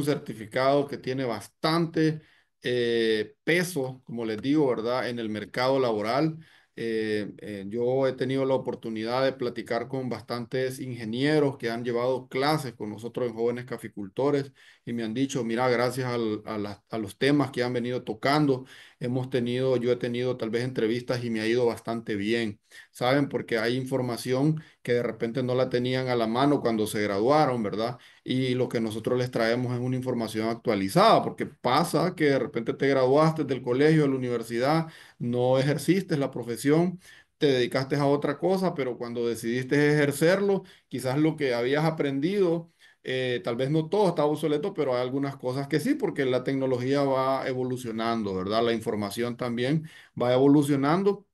un certificado que tiene bastante eh, peso, como les digo, ¿verdad?, en el mercado laboral. Eh, eh, yo he tenido la oportunidad de platicar con bastantes ingenieros que han llevado clases con nosotros en jóvenes caficultores y me han dicho, mira, gracias a, los temas que han venido tocando hemos tenido, yo he tenido tal vez entrevistas y me ha ido bastante bien, ¿saben? Porque hay información que de repente no la tenían a la mano cuando se graduaron, ¿verdad? Y lo que nosotros les traemos es una información actualizada, porque pasa que de repente te graduaste del colegio, de la universidad, no ejerciste la profesión, te dedicaste a otra cosa, pero cuando decidiste ejercerlo, quizás lo que habías aprendido eh, tal vez no todo está obsoleto, pero hay algunas cosas que sí, porque la tecnología va evolucionando, ¿verdad? La información también va evolucionando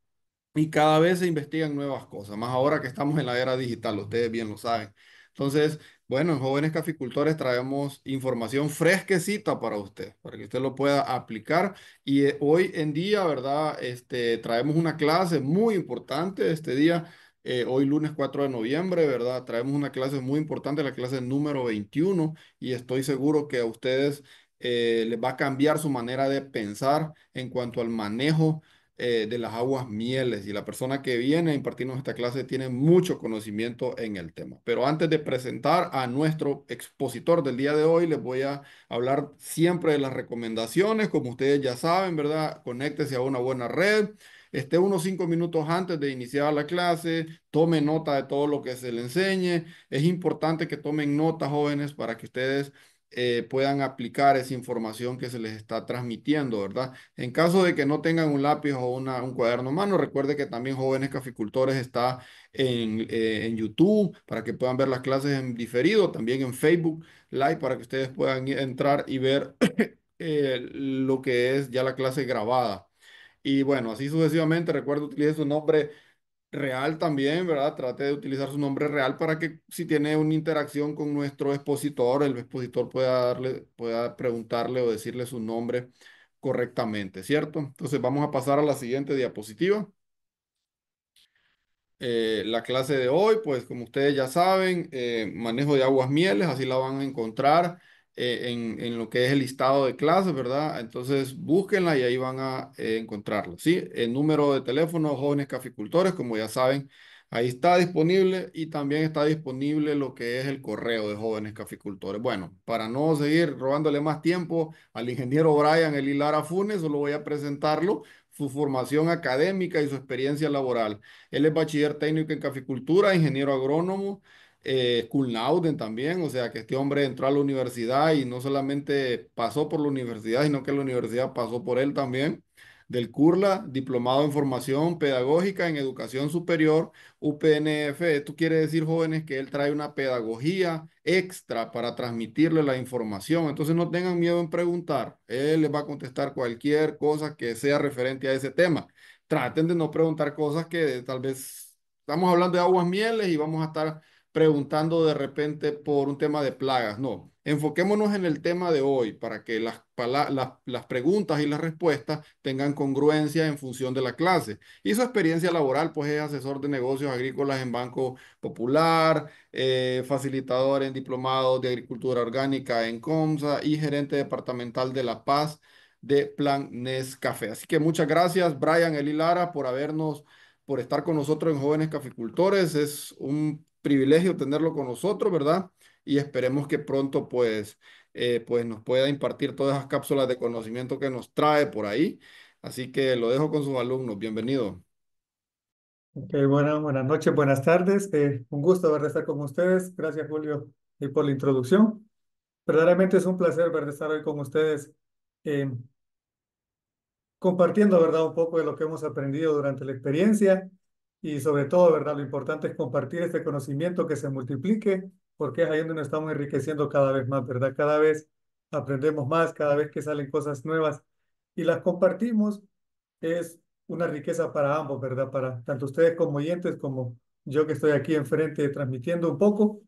y cada vez se investigan nuevas cosas, más ahora que estamos en la era digital, ustedes bien lo saben. Entonces, bueno, en Jóvenes Caficultores traemos información fresquecita para usted, para que usted lo pueda aplicar. Y eh, hoy en día, ¿verdad? Este, traemos una clase muy importante este día eh, hoy lunes 4 de noviembre, ¿verdad? Traemos una clase muy importante, la clase número 21, y estoy seguro que a ustedes eh, les va a cambiar su manera de pensar en cuanto al manejo eh, de las aguas mieles. Y la persona que viene a impartirnos esta clase tiene mucho conocimiento en el tema. Pero antes de presentar a nuestro expositor del día de hoy, les voy a hablar siempre de las recomendaciones. Como ustedes ya saben, ¿verdad? Conéctese a una buena red esté unos cinco minutos antes de iniciar la clase, tome nota de todo lo que se le enseñe. Es importante que tomen nota, jóvenes, para que ustedes eh, puedan aplicar esa información que se les está transmitiendo, ¿verdad? En caso de que no tengan un lápiz o un cuaderno a mano, recuerde que también Jóvenes Caficultores está eh, en, YouTube para que puedan ver las clases en diferido, también en Facebook Live para que ustedes puedan entrar y ver eh, lo que es ya la clase grabada. Y bueno, así sucesivamente, recuerdo, utilicé su nombre real también, ¿verdad? Trate de utilizar su nombre real para que si tiene una interacción con nuestro expositor, el expositor pueda darle, pueda preguntarle o decirle su nombre correctamente, ¿cierto? Entonces vamos a pasar a la siguiente diapositiva. Eh, la clase de hoy, pues como ustedes ya saben, eh, manejo de aguas mieles, así la van a encontrar eh, en, en, lo que es el listado de clases, ¿verdad? Entonces búsquenla y ahí van a eh, encontrarlo, ¿sí? El número de teléfono jóvenes caficultores, como ya saben, ahí está disponible y también está disponible lo que es el correo de jóvenes caficultores. Bueno, para no seguir robándole más tiempo al ingeniero Brian Elilara Funes, solo voy a presentarlo su formación académica y su experiencia laboral. Él es bachiller técnico en caficultura, ingeniero agrónomo, eh, Kulnauden también, o sea que este hombre entró a la universidad y no solamente pasó por la universidad, sino que la universidad pasó por él también, del CURLA, diplomado en formación pedagógica en educación superior, UPNF. Esto quiere decir, jóvenes, que él trae una pedagogía extra para transmitirle la información. Entonces no tengan miedo en preguntar, él les va a contestar cualquier cosa que sea referente a ese tema. Traten de no preguntar cosas que tal vez estamos hablando de aguas mieles y vamos a estar preguntando de repente por un tema de plagas, no. Enfoquémonos en el tema de hoy para que las, las preguntas y las respuestas tengan congruencia en función de la clase. Y su experiencia laboral, pues es asesor de negocios agrícolas en Banco Popular, eh, facilitador en diplomado de agricultura orgánica en COMSA y gerente departamental de La Paz de Plan Nes Café. Así que muchas gracias, Brian Eli Lara, por habernos, por estar con nosotros en Jóvenes Caficultores. Es un privilegio tenerlo con nosotros, ¿verdad? Y esperemos que pronto pues, eh, pues nos pueda impartir todas esas cápsulas de conocimiento que nos trae por ahí. Así que lo dejo con sus alumnos. Bienvenido. Ok, buenas noches, buenas tardes. Eh, un gusto de estar con ustedes. Gracias, Julio, y por la introducción. Verdaderamente es un placer de estar hoy con ustedes eh, compartiendo ¿verdad? un poco de lo que hemos aprendido durante la experiencia y sobre todo, ¿verdad? Lo importante es compartir este conocimiento que se multiplique, porque es ahí donde nos estamos enriqueciendo cada vez más, ¿verdad? Cada vez aprendemos más, cada vez que salen cosas nuevas y las compartimos, es una riqueza para ambos, ¿verdad? Para tanto ustedes como oyentes, como yo que estoy aquí enfrente transmitiendo un poco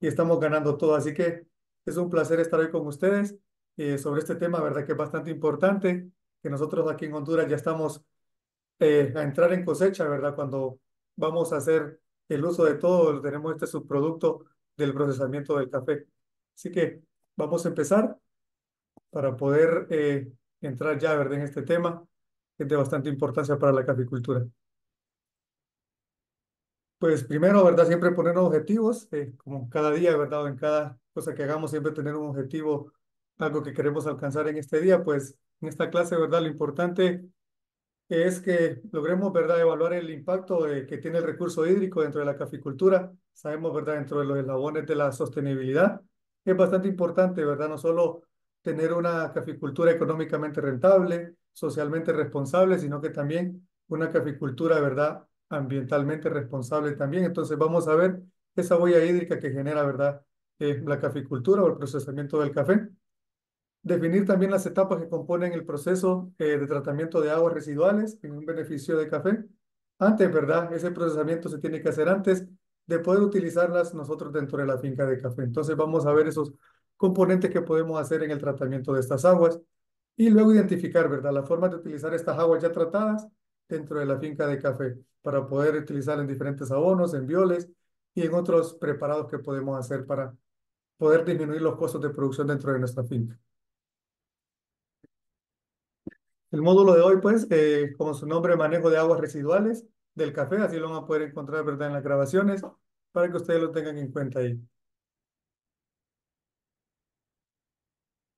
y estamos ganando todo. Así que es un placer estar hoy con ustedes eh, sobre este tema, ¿verdad? Que es bastante importante, que nosotros aquí en Honduras ya estamos eh, a entrar en cosecha, ¿verdad? Cuando vamos a hacer el uso de todo, tenemos este subproducto del procesamiento del café. Así que vamos a empezar para poder eh, entrar ya, ¿verdad? En este tema que es de bastante importancia para la caficultura. Pues primero, ¿verdad? Siempre poner objetivos, eh, como cada día, ¿verdad? en cada cosa que hagamos, siempre tener un objetivo, algo que queremos alcanzar en este día. Pues en esta clase, ¿verdad? Lo importante es que logremos ¿verdad? evaluar el impacto que tiene el recurso hídrico dentro de la caficultura. Sabemos, ¿verdad? dentro de los eslabones de la sostenibilidad, es bastante importante, ¿verdad? no solo tener una caficultura económicamente rentable, socialmente responsable, sino que también una caficultura ¿verdad? ambientalmente responsable también. Entonces vamos a ver esa huella hídrica que genera ¿verdad? Eh, la caficultura o el procesamiento del café. Definir también las etapas que componen el proceso eh, de tratamiento de aguas residuales en un beneficio de café. Antes, ¿verdad? Ese procesamiento se tiene que hacer antes de poder utilizarlas nosotros dentro de la finca de café. Entonces vamos a ver esos componentes que podemos hacer en el tratamiento de estas aguas y luego identificar, ¿verdad? La forma de utilizar estas aguas ya tratadas dentro de la finca de café para poder utilizar en diferentes abonos, en violes y en otros preparados que podemos hacer para poder disminuir los costos de producción dentro de nuestra finca. El módulo de hoy, pues, eh, como su nombre, manejo de aguas residuales del café, así lo van a poder encontrar, ¿verdad?, en las grabaciones, para que ustedes lo tengan en cuenta ahí.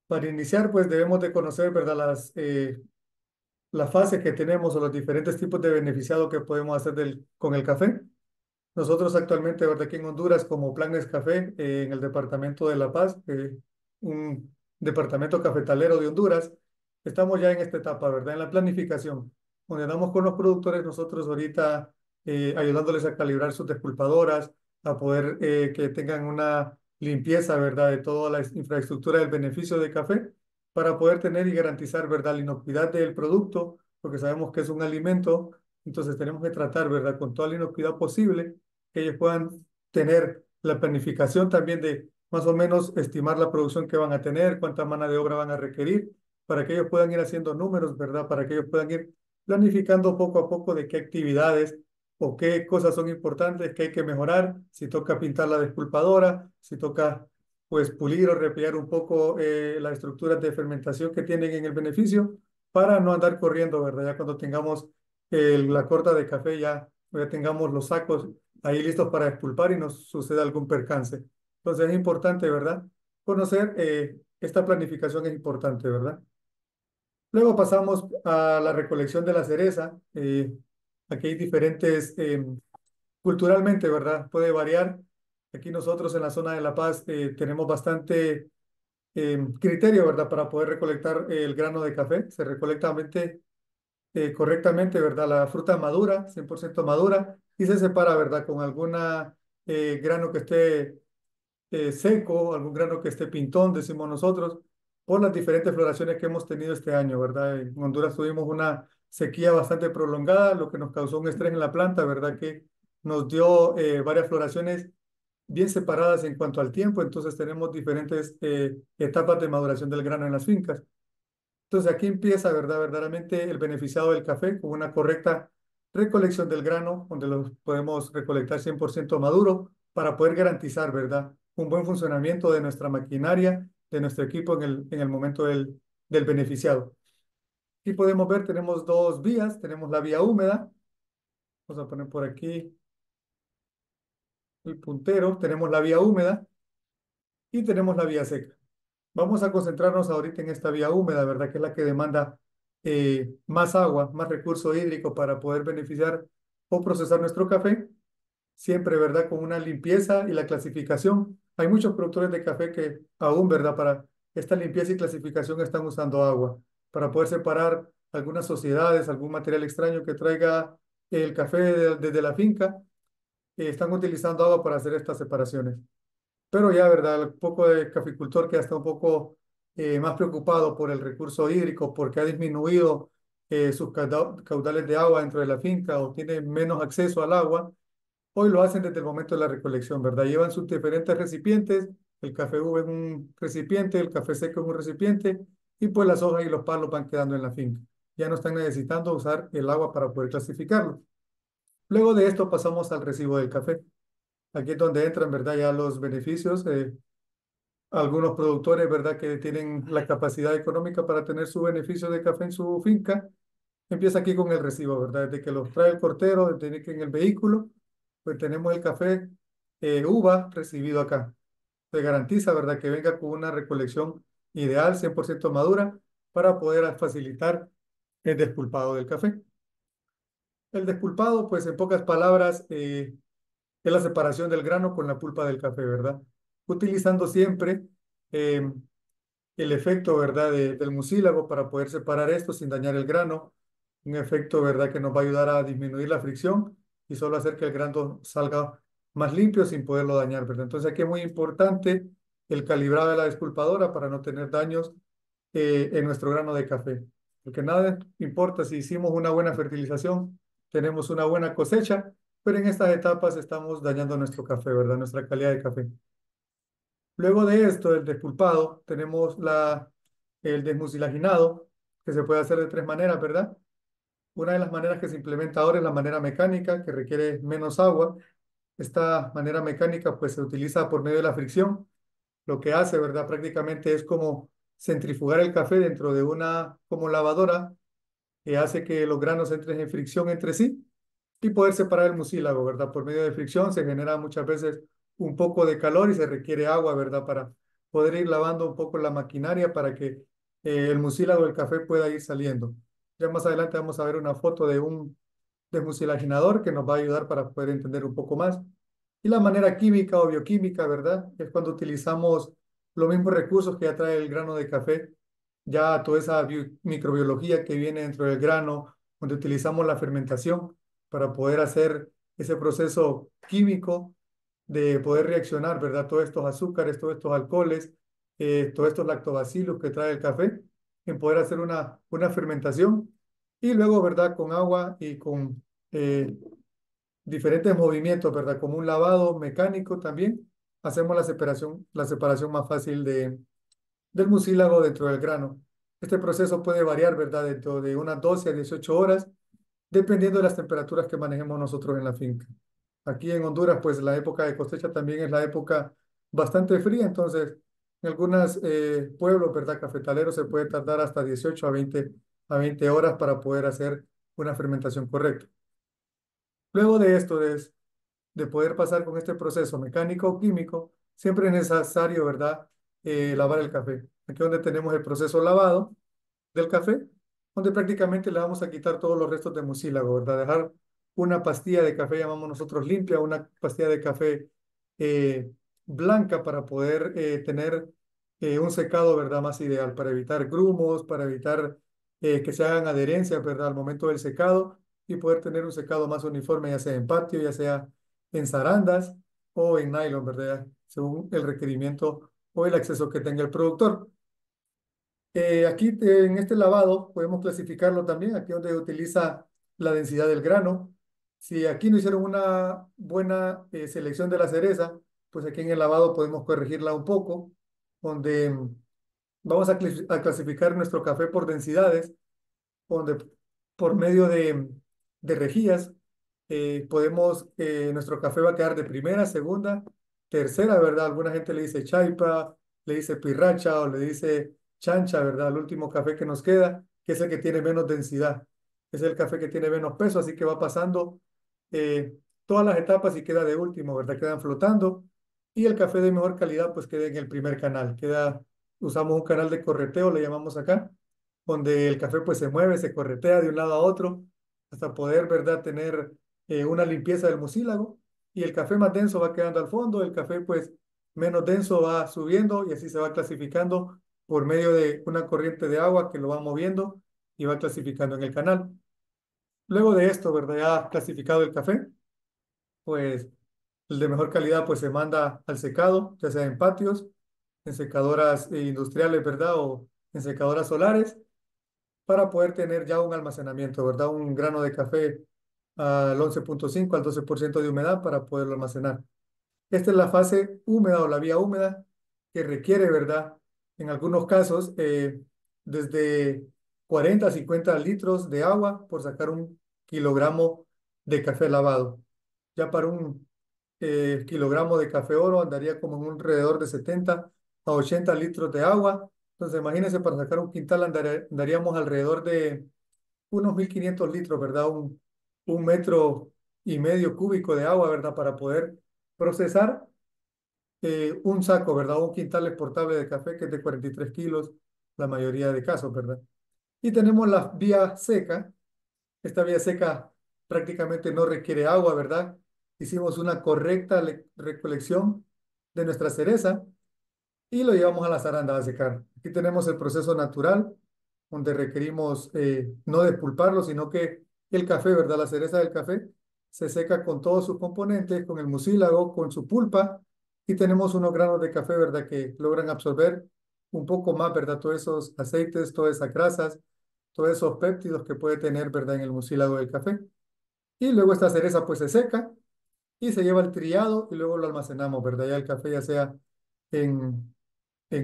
Para iniciar, pues, debemos de conocer, ¿verdad?, las, eh, las fases que tenemos o los diferentes tipos de beneficiado que podemos hacer del, con el café. Nosotros actualmente, ¿verdad?, aquí en Honduras, como Planes Café, eh, en el Departamento de La Paz, eh, un departamento cafetalero de Honduras, estamos ya en esta etapa, ¿verdad? En la planificación, donde andamos con los productores nosotros ahorita eh, ayudándoles a calibrar sus desculpadoras, a poder eh, que tengan una limpieza, ¿verdad? De toda la infraestructura del beneficio de café para poder tener y garantizar, ¿verdad? La inocuidad del producto, porque sabemos que es un alimento, entonces tenemos que tratar, ¿verdad? Con toda la inocuidad posible, que ellos puedan tener la planificación también de más o menos estimar la producción que van a tener, cuánta mano de obra van a requerir para que ellos puedan ir haciendo números, ¿verdad? Para que ellos puedan ir planificando poco a poco de qué actividades o qué cosas son importantes que hay que mejorar, si toca pintar la desculpadora, si toca pues pulir o repillar un poco eh, las estructuras de fermentación que tienen en el beneficio para no andar corriendo, ¿verdad? Ya cuando tengamos eh, la corta de café, ya, ya tengamos los sacos ahí listos para expulpar y nos suceda algún percance. Entonces es importante, ¿verdad? Conocer eh, esta planificación es importante, ¿verdad? Luego pasamos a la recolección de la cereza. Eh, aquí hay diferentes, eh, culturalmente, ¿verdad? Puede variar. Aquí nosotros en la zona de La Paz eh, tenemos bastante criterio, ¿verdad? Para poder recolectar el grano de café. Se recolecta correctamente, ¿verdad? La fruta madura, 100% madura, y se separa, ¿verdad? Con alguna grano que esté seco, algún grano que esté pintón, decimos nosotros por las diferentes floraciones que hemos tenido este año, ¿verdad? En Honduras tuvimos una sequía bastante prolongada, lo que nos causó un estrés en la planta, ¿verdad? Que nos dio eh, varias floraciones bien separadas en cuanto al tiempo, entonces tenemos diferentes eh, etapas de maduración del grano en las fincas. Entonces aquí empieza, ¿verdad? Verdaderamente el beneficiado del café con una correcta recolección del grano, donde lo podemos recolectar 100% maduro para poder garantizar, ¿verdad? Un buen funcionamiento de nuestra maquinaria de nuestro equipo en el, en el momento del, del beneficiado. y podemos ver, tenemos dos vías. Tenemos la vía húmeda. Vamos a poner por aquí el puntero. Tenemos la vía húmeda y tenemos la vía seca. Vamos a concentrarnos ahorita en esta vía húmeda, ¿verdad? Que es la que demanda eh, más agua, más recurso hídrico para poder beneficiar o procesar nuestro café. Siempre, ¿verdad? Con una limpieza y la clasificación hay muchos productores de café que aún, ¿verdad? Para esta limpieza y clasificación están usando agua para poder separar algunas sociedades, algún material extraño que traiga el café desde la finca. Eh, están utilizando agua para hacer estas separaciones. Pero ya, ¿verdad? El poco de caficultor que está un poco eh, más preocupado por el recurso hídrico porque ha disminuido eh, sus caudales de agua dentro de la finca o tiene menos acceso al agua, Hoy lo hacen desde el momento de la recolección, ¿verdad? Llevan sus diferentes recipientes, el café uva en un recipiente, el café seco en un recipiente, y pues las hojas y los palos van quedando en la finca. Ya no están necesitando usar el agua para poder clasificarlo. Luego de esto pasamos al recibo del café. Aquí es donde entran, ¿verdad? Ya los beneficios. Eh, algunos productores, ¿verdad? Que tienen la capacidad económica para tener su beneficio de café en su finca. Empieza aquí con el recibo, ¿verdad? Desde que los trae el portero, desde que en el vehículo, pues tenemos el café eh, uva recibido acá. Se garantiza, ¿verdad?, que venga con una recolección ideal, 100% madura, para poder facilitar el desculpado del café. El desculpado, pues en pocas palabras, eh, es la separación del grano con la pulpa del café, ¿verdad? Utilizando siempre em, el efecto, ¿verdad?, del mucílago para poder separar esto sin dañar el grano. Un efecto, ¿verdad?, que nos va a ayudar a disminuir la fricción y solo hacer que el grano salga más limpio sin poderlo dañar, ¿verdad? Entonces aquí es muy importante el calibrado de la desculpadora para no tener daños eh, en nuestro grano de café. Porque nada importa si hicimos una buena fertilización, tenemos una buena cosecha, pero en estas etapas estamos dañando nuestro café, ¿verdad? Nuestra calidad de café. Luego de esto, el despulpado, tenemos la, el desmucilaginado, que se puede hacer de tres maneras, ¿verdad? Una de las maneras que se implementa ahora es la manera mecánica, que requiere menos agua. Esta manera mecánica pues se utiliza por medio de la fricción. Lo que hace, ¿verdad? Prácticamente es como centrifugar el café dentro de una como lavadora que hace que los granos entren en fricción entre sí y poder separar el mucílago, ¿verdad? Por medio de fricción se genera muchas veces un poco de calor y se requiere agua, ¿verdad? Para poder ir lavando un poco la maquinaria para que eh, el mucílago del café pueda ir saliendo. Ya más adelante vamos a ver una foto de un desmucilaginador que nos va a ayudar para poder entender un poco más. Y la manera química o bioquímica, ¿verdad? Es cuando utilizamos los mismos recursos que ya trae el grano de café, ya toda esa microbiología que viene dentro del grano, donde utilizamos la fermentación para poder hacer ese proceso químico de poder reaccionar, ¿verdad? Todos estos azúcares, todos estos alcoholes, eh, todos estos lactobacilos que trae el café en poder hacer una, una fermentación. Y luego, ¿verdad? Con agua y con eh, diferentes movimientos, ¿verdad? Como un lavado mecánico también, hacemos la separación, la separación más fácil de, del mucílago dentro del grano. Este proceso puede variar, ¿verdad? Dentro de unas 12 a 18 horas, dependiendo de las temperaturas que manejemos nosotros en la finca. Aquí en Honduras, pues la época de cosecha también es la época bastante fría, entonces en algunos eh, pueblos, ¿verdad? Cafetaleros se puede tardar hasta 18 a 20, a 20 horas para poder hacer una fermentación correcta. Luego de esto, de, de poder pasar con este proceso mecánico o químico, siempre es necesario, ¿verdad? Eh, lavar el café. Aquí donde tenemos el proceso lavado del café, donde prácticamente le vamos a quitar todos los restos de mucílago, ¿verdad? Dejar una pastilla de café, llamamos nosotros limpia, una pastilla de café eh, blanca para poder eh, tener eh, un secado, ¿verdad? Más ideal, para evitar grumos, para evitar eh, que se hagan adherencias, ¿verdad? Al momento del secado y poder tener un secado más uniforme, ya sea en patio, ya sea en zarandas o en nylon, ¿verdad? Según el requerimiento o el acceso que tenga el productor. aquí en este lavado podemos clasificarlo también, aquí donde utiliza la densidad del grano. Si aquí no hicieron una buena selección de la cereza, pues aquí en el lavado podemos corregirla un poco, donde mm, vamos a, clasificar nuestro café por densidades, donde por medio de, de rejillas eh, podemos, eh, nuestro café va a quedar de primera, segunda, tercera, ¿verdad? Alguna gente le dice chaipa, le dice pirracha o le dice chancha, ¿verdad? El último café que nos queda, que es el que tiene menos densidad, es el café que tiene menos peso, así que va pasando eh, todas las etapas y queda de último, ¿verdad? Quedan flotando y el café de mejor calidad pues queda en el primer canal, queda, usamos un canal de correteo, le llamamos acá, donde el café pues se mueve, se corretea de un lado a otro, hasta poder, ¿verdad?, tener eh, una limpieza del mucílago, y el café más denso va quedando al fondo, el café pues menos denso va subiendo y así se va clasificando por medio de una corriente de agua que lo va moviendo y va clasificando en el canal. Luego de esto, ¿verdad? Ya clasificado el café, pues el de mejor calidad pues se manda al secado, ya sea en patios, en secadoras eh, industriales, ¿verdad? O en secadoras solares, para poder tener ya un almacenamiento, ¿verdad? Un grano de café al 11.5, al 12% de humedad para poderlo almacenar. Esta es la fase húmeda o la vía húmeda que requiere, ¿verdad? En algunos casos, eh, desde 40 a 50 litros de agua por sacar un kilogramo de café lavado. Ya para un eh, kilogramos de café oro andaría como en un alrededor de 70 a 80 litros de agua. Entonces, imagínense, para sacar un quintal andaríamos alrededor de unos 1.500 litros, ¿verdad? Un, un metro y medio cúbico de agua, ¿verdad? Para poder procesar eh, un saco, ¿verdad? Un quintal exportable de café que es de 43 kilos, la mayoría de casos, ¿verdad? Y tenemos la vía seca. Esta vía seca prácticamente no requiere agua, ¿verdad? hicimos una correcta recolección de nuestra cereza y lo llevamos a la zaranda a secar. Aquí tenemos el proceso natural, donde requerimos eh, no despulparlo, sino que el café, ¿verdad? La cereza del café se seca con todos sus componentes, con el mucílago, con su pulpa, y tenemos unos granos de café, ¿verdad? Que logran absorber un poco más, ¿verdad? Todos esos aceites, todas esas grasas, todos esos péptidos que puede tener, ¿verdad? En el mucílago del café. Y luego esta cereza pues se seca, y se lleva el triado y luego lo almacenamos, ¿verdad? Ya el café ya sea en,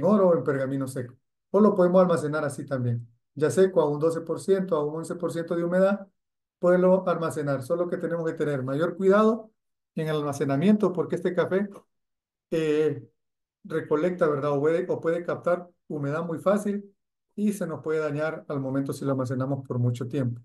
oro o en pergamino seco. O lo podemos almacenar así también. Ya seco a un 12%, a un 11% de humedad, puedo almacenar. Solo que tenemos que tener mayor cuidado en el almacenamiento porque este café eh, recolecta, ¿verdad? O puede, o puede captar humedad muy fácil y se nos puede dañar al momento si lo almacenamos por mucho tiempo.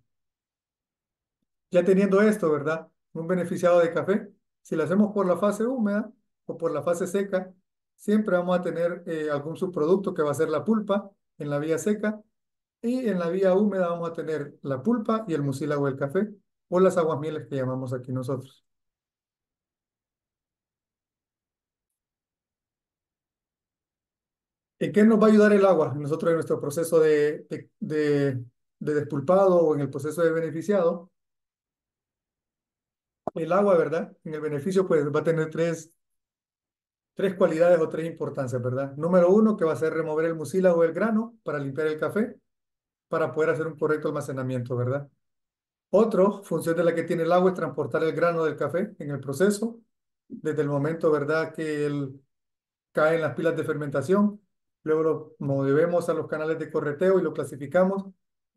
Ya teniendo esto, ¿verdad? Un beneficiado de café, si la hacemos por la fase húmeda o por la fase seca, siempre vamos a tener eh, algún subproducto que va a ser la pulpa en la vía seca y en la vía húmeda vamos a tener la pulpa y el mucílago del café o las aguas mieles que llamamos aquí nosotros. ¿En qué nos va a ayudar el agua? Nosotros en nuestro proceso de despulpado o en el proceso de beneficiado, el agua, ¿verdad? En el beneficio, pues va a tener tres, tres cualidades o tres importancias, ¿verdad? Número uno, que va a ser remover el o el grano para limpiar el café, para poder hacer un correcto almacenamiento, ¿verdad? Otro, función de la que tiene el agua es transportar el grano del café en el proceso, desde el momento, ¿verdad?, que él cae en las pilas de fermentación, luego lo movemos a los canales de correteo y lo clasificamos.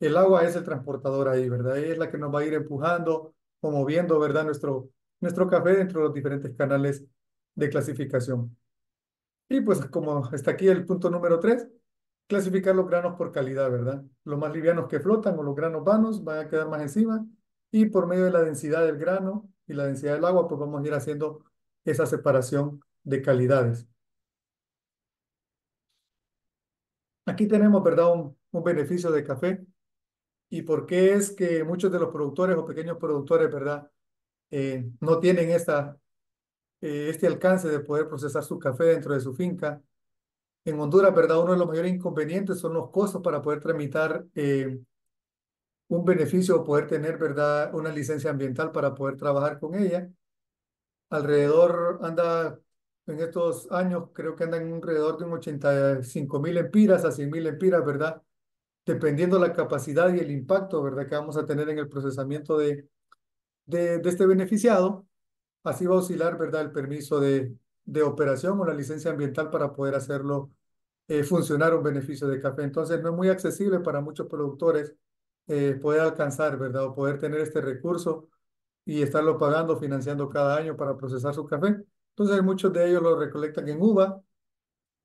El agua es el transportador ahí, ¿verdad? Y es la que nos va a ir empujando, promoviendo, ¿verdad? Nuestro, nuestro café dentro de los diferentes canales de clasificación. Y pues como está aquí el punto número 3, clasificar los granos por calidad, ¿verdad? Los más livianos que flotan o los granos vanos van a quedar más encima y por medio de la densidad del grano y la densidad del agua, pues vamos a ir haciendo esa separación de calidades. Aquí tenemos, ¿verdad? Un, un beneficio de café y por qué es que muchos de los productores o pequeños productores, ¿verdad? Eh, no tienen esta, eh, este alcance de poder procesar su café dentro de su finca. En Honduras, ¿verdad? Uno de los mayores inconvenientes son los costos para poder tramitar eh, un beneficio o poder tener, ¿verdad? Una licencia ambiental para poder trabajar con ella. Alrededor anda en estos años, creo que andan alrededor de un 85 mil empiras a 100 mil empiras, ¿verdad? dependiendo la capacidad y el impacto, ¿verdad? Que vamos a tener en el procesamiento de, de, este beneficiado, así va a oscilar, ¿verdad? El permiso de, de operación o la licencia ambiental para poder hacerlo eh, funcionar un beneficio de café. Entonces, no es muy accesible para muchos productores eh, poder alcanzar, ¿verdad? O poder tener este recurso y estarlo pagando, financiando cada año para procesar su café. Entonces, muchos de ellos lo recolectan en uva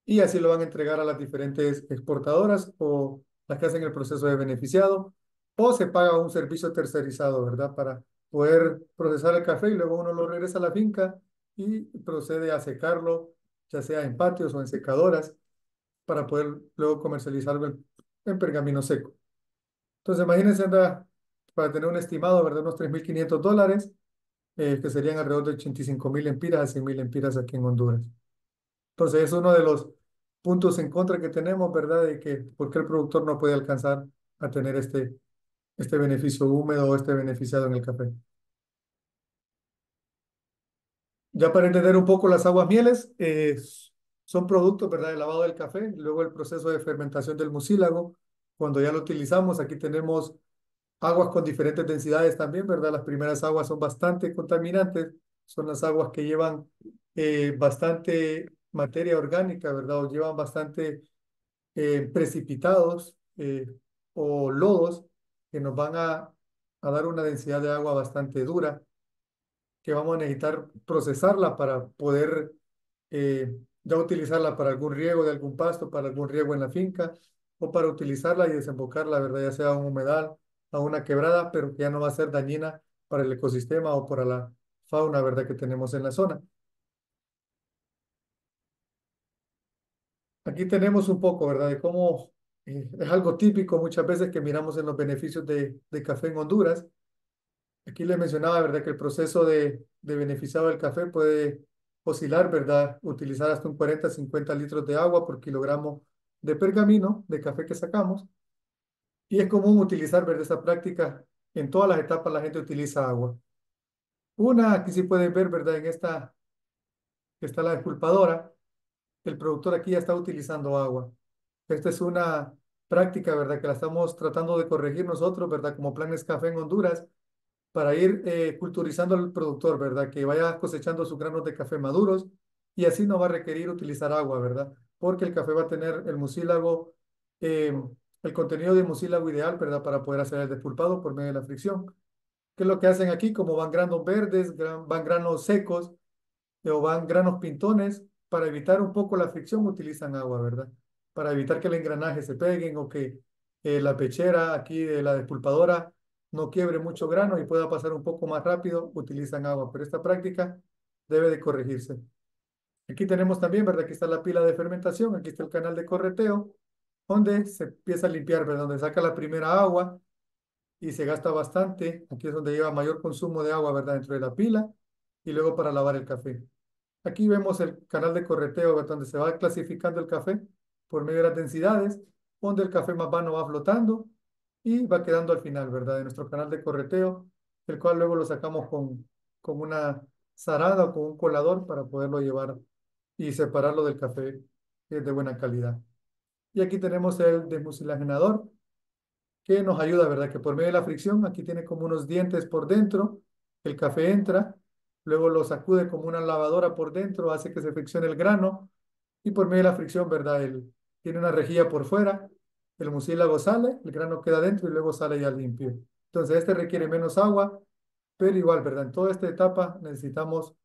y así lo van a entregar a las diferentes exportadoras o las que hacen el proceso de beneficiado, o se paga un servicio tercerizado, ¿verdad? Para poder procesar el café y luego uno lo regresa a la finca y procede a secarlo, ya sea en patios o en secadoras, para poder luego comercializarlo en, pergamino seco. Entonces, imagínense, para tener un estimado, ¿verdad? Unos 3.500 dólares, eh, que serían alrededor de 85.000 empiras a 100.000 empiras aquí en Honduras. Entonces, es uno de los puntos en contra que tenemos, ¿verdad? De que por qué el productor no puede alcanzar a tener este, este beneficio húmedo o este beneficiado en el café. Ya para entender un poco las aguas mieles, eh, son productos, ¿verdad? El lavado del café, luego el proceso de fermentación del mucílago. Cuando ya lo utilizamos, aquí tenemos aguas con diferentes densidades también, ¿verdad? Las primeras aguas son bastante contaminantes, son las aguas que llevan eh, bastante materia orgánica, ¿verdad? O llevan bastante eh, precipitados eh, o lodos que nos van a, dar una densidad de agua bastante dura, que vamos a necesitar procesarla para poder eh, ya utilizarla para algún riego de algún pasto, para algún riego en la finca, o para utilizarla y desembocarla, ¿verdad? Ya sea a un humedal, a una quebrada, pero que ya no va a ser dañina para el ecosistema o para la fauna, ¿verdad? Que tenemos en la zona. Aquí tenemos un poco, ¿verdad? De cómo eh, es algo típico muchas veces que miramos en los beneficios de, café en Honduras. Aquí les mencionaba, ¿verdad? Que el proceso de, beneficiado del café puede oscilar, ¿verdad? Utilizar hasta un 40, 50 litros de agua por kilogramo de pergamino de café que sacamos. Y es común utilizar, ¿verdad? Esa práctica en todas las etapas la gente utiliza agua. Una, aquí sí pueden ver, ¿verdad? En esta, que está la esculpadora el productor aquí ya está utilizando agua. Esta es una práctica, ¿verdad? Que la estamos tratando de corregir nosotros, ¿verdad? Como Planes Café en Honduras, para ir eh, culturizando al productor, ¿verdad? Que vaya cosechando sus granos de café maduros y así no va a requerir utilizar agua, ¿verdad? Porque el café va a tener el mucílago, eh, el contenido de mucílago ideal, ¿verdad? Para poder hacer el despulpado por medio de la fricción. ¿Qué es lo que hacen aquí? Como van granos verdes, van granos secos eh, o van granos pintones, para evitar un poco la fricción utilizan agua, ¿verdad? Para evitar que el engranaje se peguen o que eh, la pechera aquí de la despulpadora no quiebre mucho grano y pueda pasar un poco más rápido, utilizan agua. Pero esta práctica debe de corregirse. Aquí tenemos también, ¿verdad? Aquí está la pila de fermentación, aquí está el canal de correteo, donde se empieza a limpiar, ¿verdad? Donde saca la primera agua y se gasta bastante. Aquí es donde lleva mayor consumo de agua, ¿verdad? Dentro de la pila y luego para lavar el café. Aquí vemos el canal de correteo donde se va clasificando el café por medio de las densidades, donde el café más vano va flotando y va quedando al final, ¿verdad? De nuestro canal de correteo, el cual luego lo sacamos con, una zarada o con un colador para poderlo llevar y separarlo del café que eh, es de buena calidad. Y aquí tenemos el desmucilagenador, que nos ayuda, ¿verdad? Que por medio de la fricción, aquí tiene como unos dientes por dentro, el café entra luego lo sacude como una lavadora por dentro, hace que se friccione el grano y por medio de la fricción, ¿verdad? Él tiene una rejilla por fuera, el mucílago sale, el grano queda dentro y luego sale ya limpio. Entonces este requiere menos agua, pero igual, ¿verdad? En toda esta etapa necesitamos,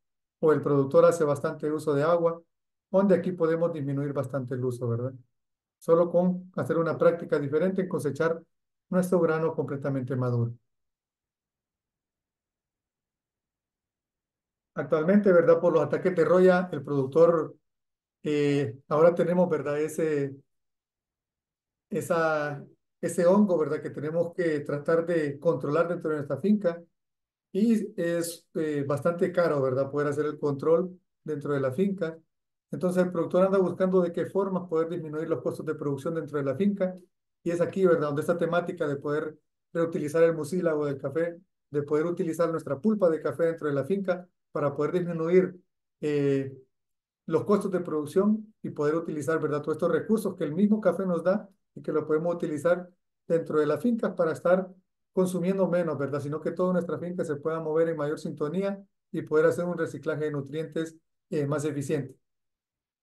o el productor hace bastante uso de agua, donde aquí podemos disminuir bastante el uso, ¿verdad? Solo con hacer una práctica diferente en cosechar nuestro grano completamente maduro. actualmente, ¿verdad? Por los ataques de Roya, el productor, eh, ahora tenemos, ¿verdad? Ese, ese hongo, ¿verdad? Que tenemos que tratar de controlar dentro de nuestra finca. Y es eh, bastante caro, ¿verdad? Poder hacer el control dentro de la finca. Entonces el productor anda buscando de qué forma poder disminuir los costos de producción dentro de la finca. Y es aquí, ¿verdad? Donde esta temática de poder reutilizar el mucílago del café, de poder utilizar nuestra pulpa de café dentro de la finca, para poder disminuir eh, los costos de producción y poder utilizar, ¿verdad? Todos estos recursos que el mismo café nos da y que lo podemos utilizar dentro de la finca para estar consumiendo menos, ¿verdad? Sino que toda nuestra finca se pueda mover en mayor sintonía y poder hacer un reciclaje de nutrientes eh, más eficiente.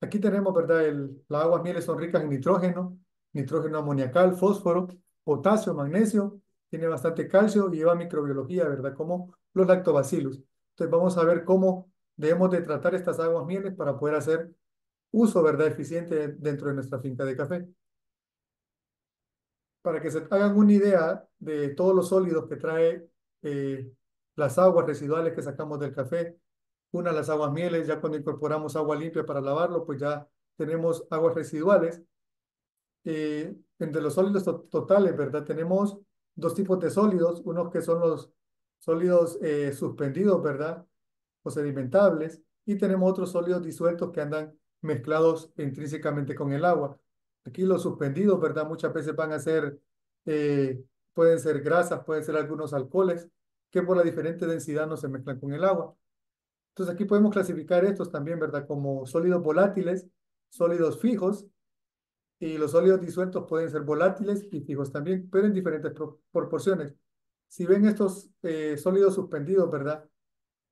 Aquí tenemos, ¿verdad? El, las aguas mieles son ricas en nitrógeno, nitrógeno amoniacal, fósforo, potasio, magnesio, tiene bastante calcio y lleva microbiología, ¿verdad? Como los lactobacilos. Entonces vamos a ver cómo debemos de tratar estas aguas mieles para poder hacer uso ¿verdad? eficiente dentro de nuestra finca de café. Para que se hagan una idea de todos los sólidos que trae eh, las aguas residuales que sacamos del café, una las aguas mieles, ya cuando incorporamos agua limpia para lavarlo, pues ya tenemos aguas residuales. Eh, entre los sólidos totales, ¿verdad? Tenemos dos tipos de sólidos, unos que son los sólidos eh, suspendidos, ¿verdad? O sedimentables. Y tenemos otros sólidos disueltos que andan mezclados intrínsecamente con el agua. Aquí los suspendidos, ¿verdad? Muchas veces van a ser, eh, pueden ser grasas, pueden ser algunos alcoholes, que por la diferente densidad no se mezclan con el agua. Entonces aquí podemos clasificar estos también, ¿verdad? Como sólidos volátiles, sólidos fijos, y los sólidos disueltos pueden ser volátiles y fijos también, pero en diferentes proporciones si ven estos eh, sólidos suspendidos, ¿verdad?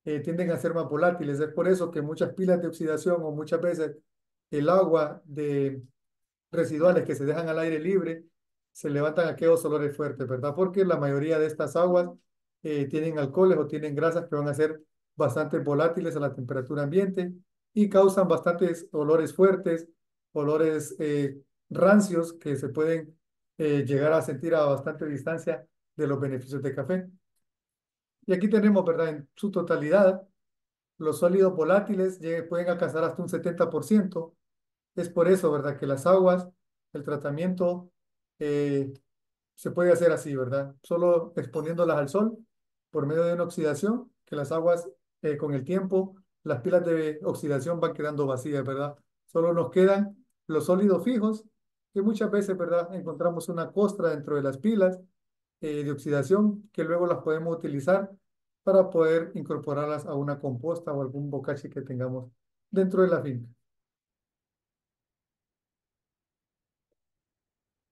Eh, tienden a ser más volátiles. Es por eso que muchas pilas de oxidación o muchas veces el agua de residuales que se dejan al aire libre se levantan aquellos olores fuertes, ¿verdad? Porque la mayoría de estas aguas eh, tienen alcoholes o tienen grasas que van a ser bastante volátiles a la temperatura ambiente y causan bastantes olores fuertes, olores rancios que se pueden llegar a sentir a bastante distancia de los beneficios de café. Y aquí tenemos, ¿verdad? En su totalidad, los sólidos volátiles pueden alcanzar hasta un 70%. Es por eso, ¿verdad? Que las aguas, el tratamiento eh, se puede hacer así, ¿verdad? Solo exponiéndolas al sol por medio de una oxidación, que las aguas eh, con el tiempo, las pilas de oxidación van quedando vacías, ¿verdad? Solo nos quedan los sólidos fijos, que muchas veces, ¿verdad? Encontramos una costra dentro de las pilas eh, de oxidación que luego las podemos utilizar para poder incorporarlas a una composta o algún bocache que tengamos dentro de la finca.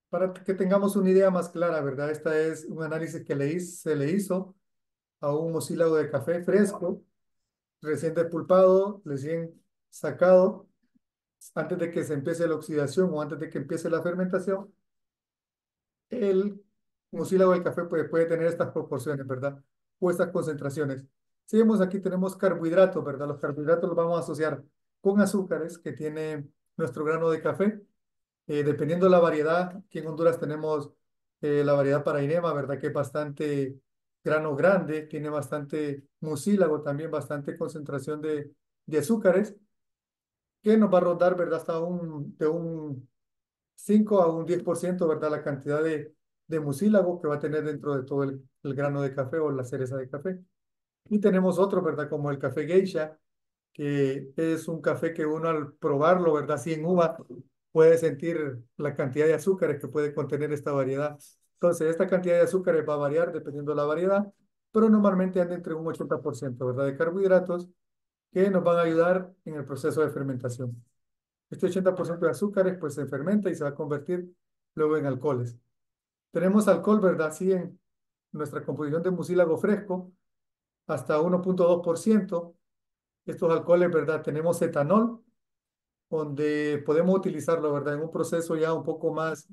Para que tengamos una idea más clara, ¿verdad? Esta es un análisis que le se le hizo a un mocílago de café fresco, recién despulpado, recién sacado, antes de que se empiece la oxidación o antes de que empiece la fermentación. El mucílago del café puede, puede tener estas proporciones, ¿verdad? O estas concentraciones. Si vemos aquí tenemos carbohidratos, ¿verdad? Los carbohidratos los vamos a asociar con azúcares que tiene nuestro grano de café. Eh, dependiendo de la variedad, aquí en Honduras tenemos eh, la variedad Inema, ¿verdad? Que es bastante grano grande, tiene bastante mucílago, también bastante concentración de, de azúcares, que nos va a rodar ¿verdad? Hasta un, de un 5 a un 10%, ¿verdad? La cantidad de, de mucílago que va a tener dentro de todo el, grano de café o la cereza de café. Y tenemos otro, ¿verdad? Como el café geisha, que es un café que uno al probarlo, ¿verdad? Así en uva, puede sentir la cantidad de azúcares que puede contener esta variedad. Entonces, esta cantidad de azúcares va a variar dependiendo de la variedad, pero normalmente anda entre un 80%, ¿verdad? De carbohidratos que nos van a ayudar en el proceso de fermentación. Este 80% de azúcares pues se fermenta y se va a convertir luego en alcoholes. Tenemos alcohol, ¿verdad? Sí, en nuestra composición de mucílago fresco, hasta 1.2%. Estos alcoholes, ¿verdad? Tenemos etanol, donde podemos utilizarlo, ¿verdad? En un proceso ya un poco más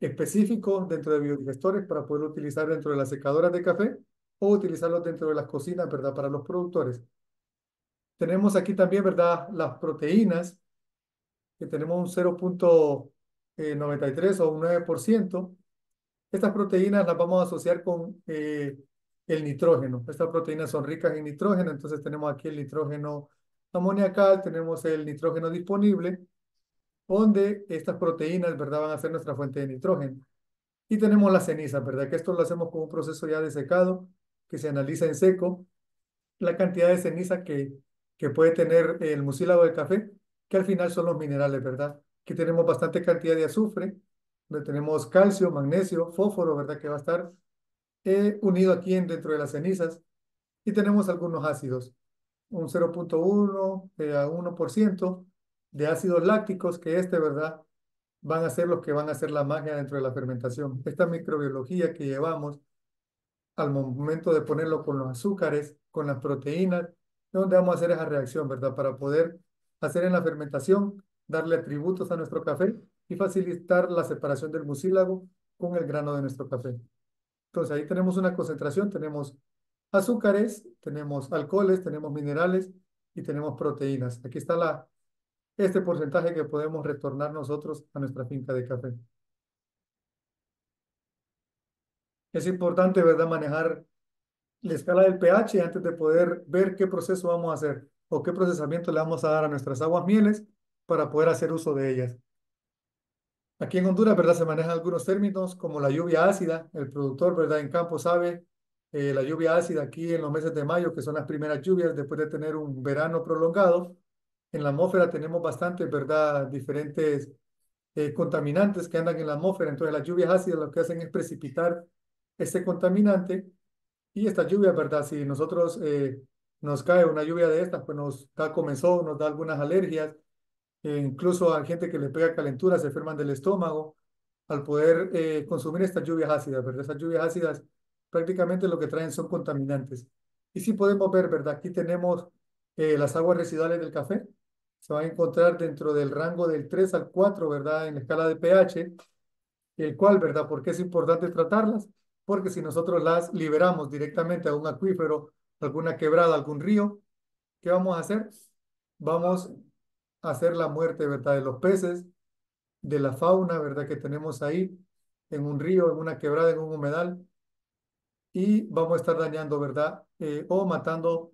específico dentro de biodigestores para poder utilizar dentro de las secadoras de café o utilizarlos dentro de las cocinas, ¿verdad? Para los productores. Tenemos aquí también, ¿verdad? Las proteínas, que tenemos un 0.93 o un 9%. Estas proteínas las vamos a asociar con eh, el nitrógeno. Estas proteínas son ricas en nitrógeno, entonces tenemos aquí el nitrógeno amoniacal, tenemos el nitrógeno disponible, donde estas proteínas, ¿verdad?, van a ser nuestra fuente de nitrógeno. Y tenemos la ceniza, ¿verdad? Que esto lo hacemos con un proceso ya de secado, que se analiza en seco, la cantidad de ceniza que, que puede tener el mucílago de café, que al final son los minerales, ¿verdad? Que tenemos bastante cantidad de azufre, donde tenemos calcio, magnesio, fósforo, ¿verdad? Que va a estar eh, unido aquí dentro de las cenizas. Y tenemos algunos ácidos, un 0.1 eh, a 1% de ácidos lácticos, que este, ¿verdad? Van a ser los que van a hacer la magia dentro de la fermentación. Esta microbiología que llevamos al momento de ponerlo con los azúcares, con las proteínas, es donde vamos a hacer esa reacción, ¿verdad? Para poder hacer en la fermentación, darle atributos a nuestro café y facilitar la separación del mucílago con el grano de nuestro café. Entonces ahí tenemos una concentración, tenemos azúcares, tenemos alcoholes, tenemos minerales y tenemos proteínas. Aquí está la, este porcentaje que podemos retornar nosotros a nuestra finca de café. Es importante, ¿verdad?, manejar la escala del pH antes de poder ver qué proceso vamos a hacer o qué procesamiento le vamos a dar a nuestras aguas mieles para poder hacer uso de ellas. Aquí en Honduras, ¿verdad? Se manejan algunos términos como la lluvia ácida. El productor, ¿verdad? En campo sabe eh, la lluvia ácida aquí en los meses de mayo, que son las primeras lluvias después de tener un verano prolongado. En la atmósfera tenemos bastante, ¿verdad? Diferentes eh, contaminantes que andan en la atmósfera. Entonces las lluvias ácidas lo que hacen es precipitar ese contaminante y esta lluvia, ¿verdad? Si nosotros eh, nos cae una lluvia de estas, pues nos da comenzó, nos da algunas alergias eh, incluso a gente que le pega calentura, se enferman del estómago, al poder eh, consumir estas lluvias ácidas, ¿verdad? Esas lluvias ácidas prácticamente lo que traen son contaminantes. Y sí podemos ver, ¿verdad? Aquí tenemos eh, las aguas residuales del café, se van a encontrar dentro del rango del 3 al 4, ¿verdad? En la escala de pH, el cual, ¿verdad? ¿Por qué es importante tratarlas? Porque si nosotros las liberamos directamente a un acuífero, alguna quebrada, algún río, ¿qué vamos a hacer? Vamos hacer la muerte, ¿verdad? De los peces, de la fauna, ¿verdad? Que tenemos ahí en un río, en una quebrada, en un humedal. Y vamos a estar dañando, ¿verdad? Eh, o matando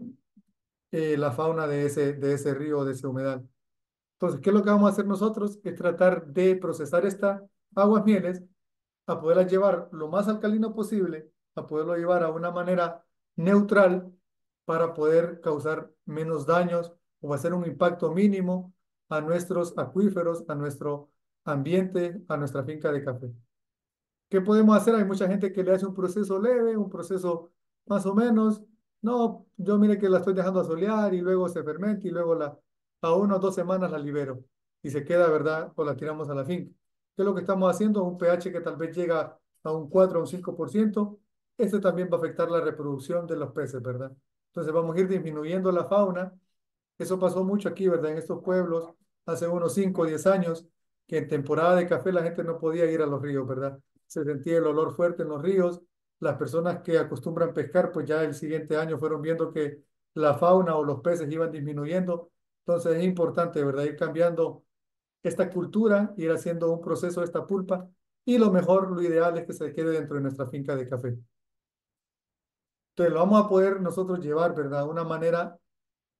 eh, la fauna de ese, de ese río, de ese humedal. Entonces, ¿qué es lo que vamos a hacer nosotros? Es tratar de procesar esta aguas mieles a poderlas llevar lo más alcalino posible, a poderlo llevar a una manera neutral para poder causar menos daños o hacer un impacto mínimo a nuestros acuíferos, a nuestro ambiente, a nuestra finca de café. ¿Qué podemos hacer? Hay mucha gente que le hace un proceso leve, un proceso más o menos. No, yo mire que la estoy dejando a solear y luego se fermenta y luego la, a o dos semanas la libero y se queda, ¿verdad? O la tiramos a la finca. ¿Qué es lo que estamos haciendo? Un pH que tal vez llega a un 4 o un 5%. esto también va a afectar la reproducción de los peces, ¿verdad? Entonces vamos a ir disminuyendo la fauna. Eso pasó mucho aquí, ¿verdad? En estos pueblos hace unos 5 o 10 años, que en temporada de café la gente no podía ir a los ríos, ¿verdad? Se sentía el olor fuerte en los ríos. Las personas que acostumbran pescar, pues ya el siguiente año fueron viendo que la fauna o los peces iban disminuyendo. Entonces es importante, ¿verdad? Ir cambiando esta cultura, ir haciendo un proceso de esta pulpa y lo mejor, lo ideal es que se quede dentro de nuestra finca de café. Entonces lo vamos a poder nosotros llevar, ¿verdad? Una manera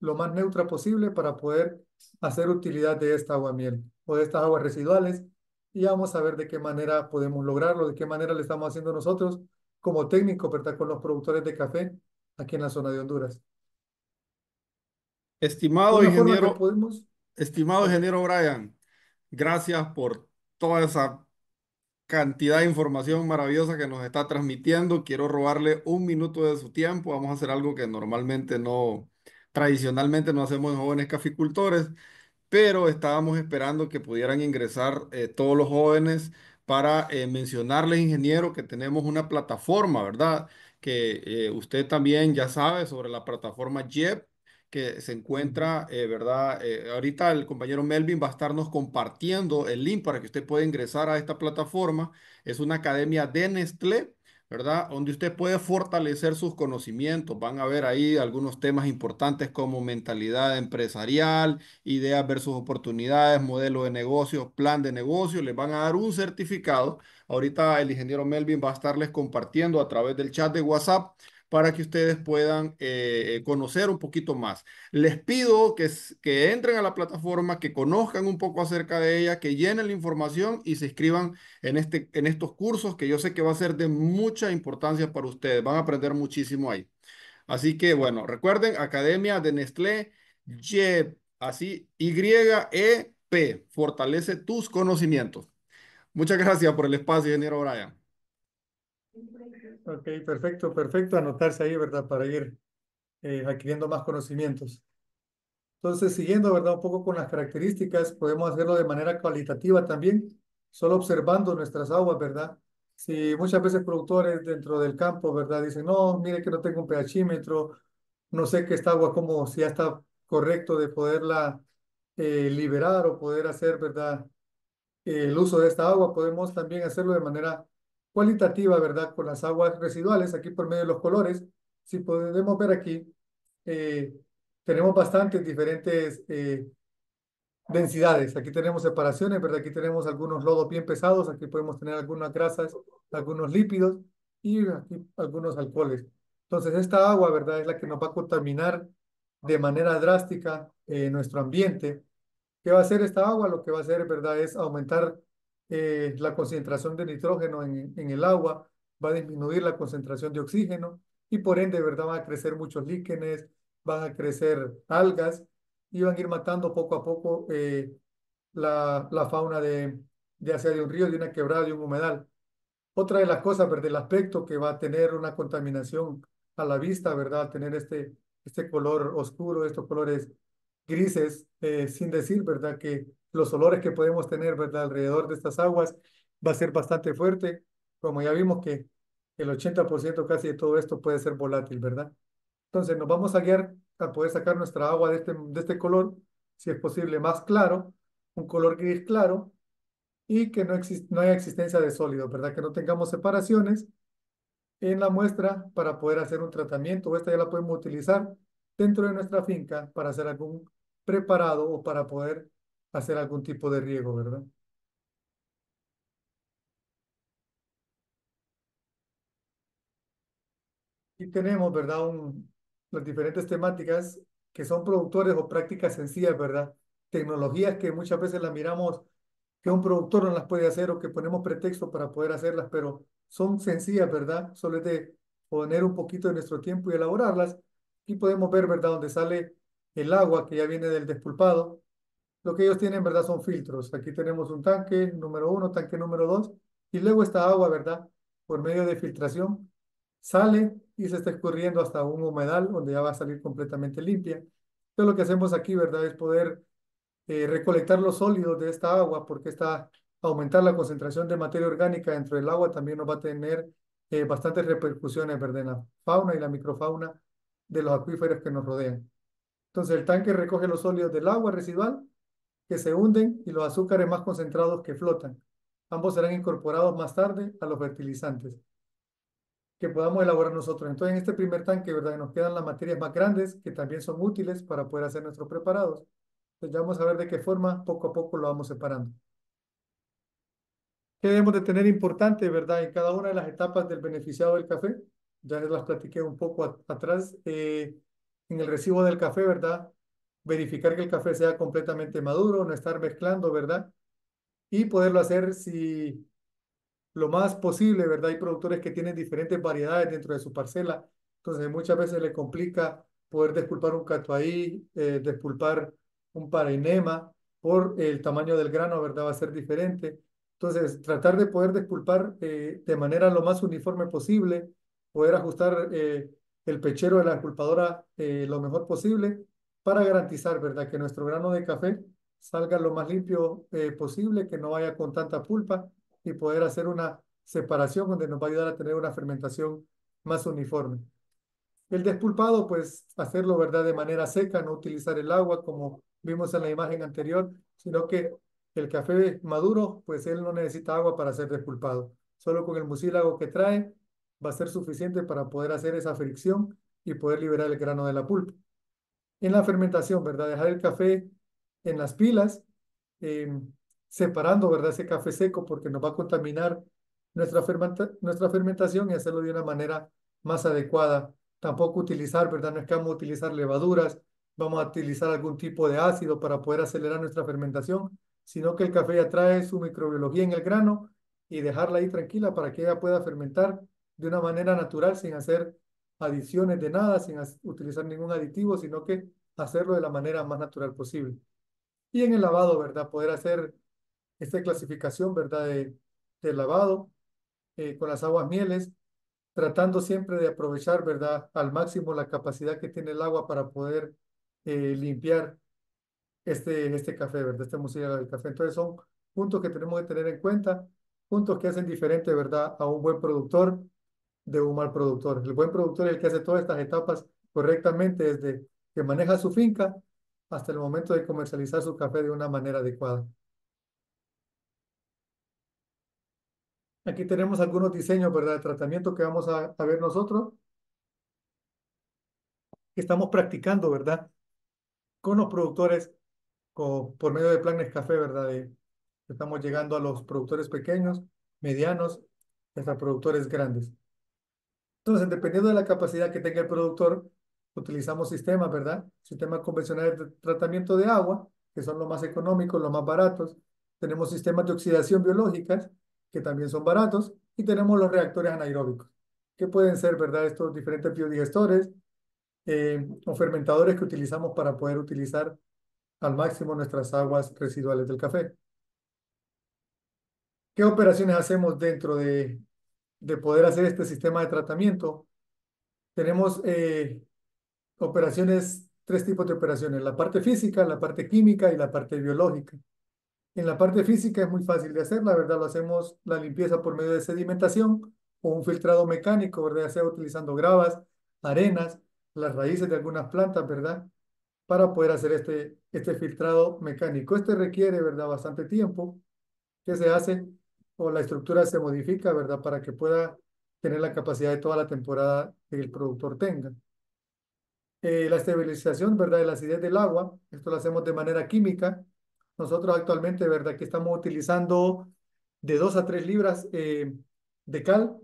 lo más neutra posible para poder hacer utilidad de esta agua miel o de estas aguas residuales y vamos a ver de qué manera podemos lograrlo, de qué manera le estamos haciendo nosotros como técnico, ¿verdad? Con los productores de café aquí en la zona de Honduras. Estimado ingeniero, estimado ingeniero Brian, gracias por toda esa cantidad de información maravillosa que nos está transmitiendo. Quiero robarle un minuto de su tiempo. Vamos a hacer algo que normalmente no, tradicionalmente no hacemos jóvenes caficultores, pero estábamos esperando que pudieran ingresar eh, todos los jóvenes para mencionarle eh, mencionarles, ingeniero, que tenemos una plataforma, ¿verdad? Que eh, usted también ya sabe sobre la plataforma JEP, que se encuentra, ¿verdad? ahorita el compañero Melvin va a estarnos compartiendo el link para que usted pueda ingresar a esta plataforma. Es una academia de Nestlé ¿verdad? Donde usted puede fortalecer sus conocimientos. Van a ver ahí algunos temas importantes como mentalidad empresarial, ideas versus oportunidades, modelo de negocio, plan de negocio. Les van a dar un certificado. Ahorita el ingeniero Melvin va a estarles compartiendo a través del chat de WhatsApp para que ustedes puedan eh, conocer un poquito más. Les pido que, que entren a la plataforma, que conozcan un poco acerca de ella, que llenen la información y se inscriban en, este, en estos cursos que yo sé que va a ser de mucha importancia para ustedes. Van a aprender muchísimo ahí. Así que bueno, recuerden, Academia de Nestlé, YEP, así, Y-E-P, fortalece tus conocimientos. Muchas gracias por el espacio, ingeniero Brian ok, perfecto, perfecto. Anotarse ahí, ¿verdad? Para ir eh, adquiriendo más conocimientos. Entonces, siguiendo, ¿verdad? Un poco con las características, podemos hacerlo de manera cualitativa también, solo observando nuestras aguas, ¿verdad? Si muchas veces productores dentro del campo, ¿verdad? Dicen, no, mire que no tengo un pHímetro, no sé qué esta agua como si ya está correcto de poderla eh, liberar o poder hacer, ¿verdad? el uso de esta agua, podemos también hacerlo de manera cualitativa, ¿verdad? Con las aguas residuales, aquí por medio de los colores, si podemos ver aquí, eh, tenemos bastantes diferentes eh, densidades. Aquí tenemos separaciones, ¿verdad? Aquí tenemos algunos lodos bien pesados, aquí podemos tener algunas grasas, algunos lípidos y aquí algunos alcoholes. Entonces, esta agua, ¿verdad? Es la que nos va a contaminar de manera drástica eh, nuestro ambiente. ¿Qué va a hacer esta agua? Lo que va a hacer, ¿verdad? Es aumentar eh, la concentración de nitrógeno en, el agua, va a disminuir la concentración de oxígeno y por ende, ¿verdad? Van a crecer muchos líquenes, van a crecer algas y van a ir matando poco a poco eh, la, la, fauna de, de hacia de un río, de una quebrada, de un humedal. Otra de las cosas, El aspecto que va a tener una contaminación a la vista, ¿verdad? tener este, este color oscuro, estos colores grises, eh, sin decir, ¿verdad? Que los olores que podemos tener, ¿verdad? Alrededor de estas aguas va a ser bastante fuerte. Como ya vimos que el 80% casi de todo esto puede ser volátil, ¿verdad? Entonces nos vamos a guiar a poder sacar nuestra agua de este, de este color, si es posible más claro, un color gris claro, y que no, no haya existencia de sólido, ¿verdad? Que no tengamos separaciones en la muestra para poder hacer un tratamiento. Esta ya la podemos utilizar dentro de nuestra finca para hacer algún preparado o para poder hacer algún tipo de riego, ¿verdad? Y tenemos, ¿verdad? las diferentes temáticas que son productores o prácticas sencillas, ¿verdad? Tecnologías que muchas veces las miramos que un productor no las puede hacer o que ponemos pretexto para poder hacerlas, pero son sencillas, ¿verdad? Solo es de poner un poquito de nuestro tiempo y elaborarlas Aquí podemos ver, ¿verdad? dónde sale el agua que ya viene del despulpado. Lo que ellos tienen, ¿verdad? Son filtros. Aquí tenemos un tanque número uno, tanque número dos. Y luego esta agua, ¿verdad? Por medio de filtración, sale y se está escurriendo hasta un humedal donde ya va a salir completamente limpia. Entonces lo que hacemos aquí, ¿verdad? Es poder eh, recolectar los sólidos de esta agua porque está aumentar la concentración de materia orgánica dentro del agua también nos va a tener eh, bastantes repercusiones, ¿verdad? En la fauna y la microfauna de los acuíferos que nos rodean. Entonces el tanque recoge los sólidos del agua residual que se hunden y los azúcares más concentrados que flotan. Ambos serán incorporados más tarde a los fertilizantes que podamos elaborar nosotros. Entonces en este primer tanque, ¿verdad? Nos quedan las materias más grandes que también son útiles para poder hacer nuestros preparados. Entonces ya vamos a ver de qué forma poco a poco lo vamos separando. ¿Qué debemos de tener importante, verdad, en cada una de las etapas del beneficiado del café? ya las platiqué un poco atrás, eh, en el recibo del café, ¿verdad? Verificar que el café sea completamente maduro, no estar mezclando, ¿verdad? Y poderlo hacer si lo más posible, ¿verdad? Hay productores que tienen diferentes variedades dentro de su parcela, entonces muchas veces le complica poder despulpar un catuaí, eh, despulpar un parainema, por el tamaño del grano, ¿verdad? Va a ser diferente. Entonces, tratar de poder despulpar eh, de manera lo más uniforme posible, poder ajustar eh, el pechero de la esculpadora eh, lo mejor posible para garantizar, ¿verdad?, que nuestro grano de café salga lo más limpio eh, posible, que no vaya con tanta pulpa y poder hacer una separación donde nos va a ayudar a tener una fermentación más uniforme. El despulpado, pues hacerlo, ¿verdad?, de manera seca, no utilizar el agua como vimos en la imagen anterior, sino que el café maduro, pues él no necesita agua para ser despulpado. Solo con el mucílago que trae, va a ser suficiente para poder hacer esa fricción y poder liberar el grano de la pulpa. En la fermentación, ¿verdad? Dejar el café en las pilas, eh, separando, ¿verdad? Ese café seco porque nos va a contaminar nuestra, nuestra fermentación y hacerlo de una manera más adecuada. Tampoco utilizar, ¿verdad? No es que vamos a utilizar levaduras, vamos a utilizar algún tipo de ácido para poder acelerar nuestra fermentación, sino que el café ya trae su microbiología en el grano y dejarla ahí tranquila para que ella pueda fermentar de una manera natural, sin hacer adiciones de nada, sin utilizar ningún aditivo, sino que hacerlo de la manera más natural posible. Y en el lavado, ¿verdad? Poder hacer esta clasificación, ¿verdad? De, lavado eh, con las aguas mieles, tratando siempre de aprovechar, ¿verdad? Al máximo la capacidad que tiene el agua para poder eh, limpiar este, este café, ¿verdad? Este museo del café. Entonces son puntos que tenemos que tener en cuenta, puntos que hacen diferente, ¿verdad? A un buen productor de un mal productor. El buen productor es el que hace todas estas etapas correctamente desde que maneja su finca hasta el momento de comercializar su café de una manera adecuada. Aquí tenemos algunos diseños, ¿verdad? De tratamiento que vamos a, ver nosotros. estamos practicando, ¿verdad? Con los productores por medio de planes café, ¿verdad? estamos llegando a los productores pequeños, medianos, hasta productores grandes. Entonces, dependiendo de la capacidad que tenga el productor, utilizamos sistemas, ¿verdad? Sistemas convencionales de tratamiento de agua, que son los más económicos, los más baratos. Tenemos sistemas de oxidación biológicas, que también son baratos. Y tenemos los reactores anaeróbicos, que pueden ser, ¿verdad? Estos diferentes biodigestores eh, o fermentadores que utilizamos para poder utilizar al máximo nuestras aguas residuales del café. ¿Qué operaciones hacemos dentro de de poder hacer este sistema de tratamiento, tenemos eh, operaciones, tres tipos de operaciones, la parte física, la parte química y la parte biológica. En la parte física es muy fácil de hacer, la verdad lo hacemos la limpieza por medio de sedimentación o un filtrado mecánico, ¿verdad? sea utilizando gravas, arenas, las raíces de algunas plantas, ¿verdad? Para poder hacer este, este filtrado mecánico. Este requiere, ¿verdad? Bastante tiempo que se hace o la estructura se modifica, ¿verdad? Para que pueda tener la capacidad de toda la temporada que el productor tenga. Eh, la estabilización, ¿verdad? De la acidez del agua, esto lo hacemos de manera química. Nosotros actualmente, ¿verdad? Que estamos utilizando de 2 a 3 libras eh, de cal,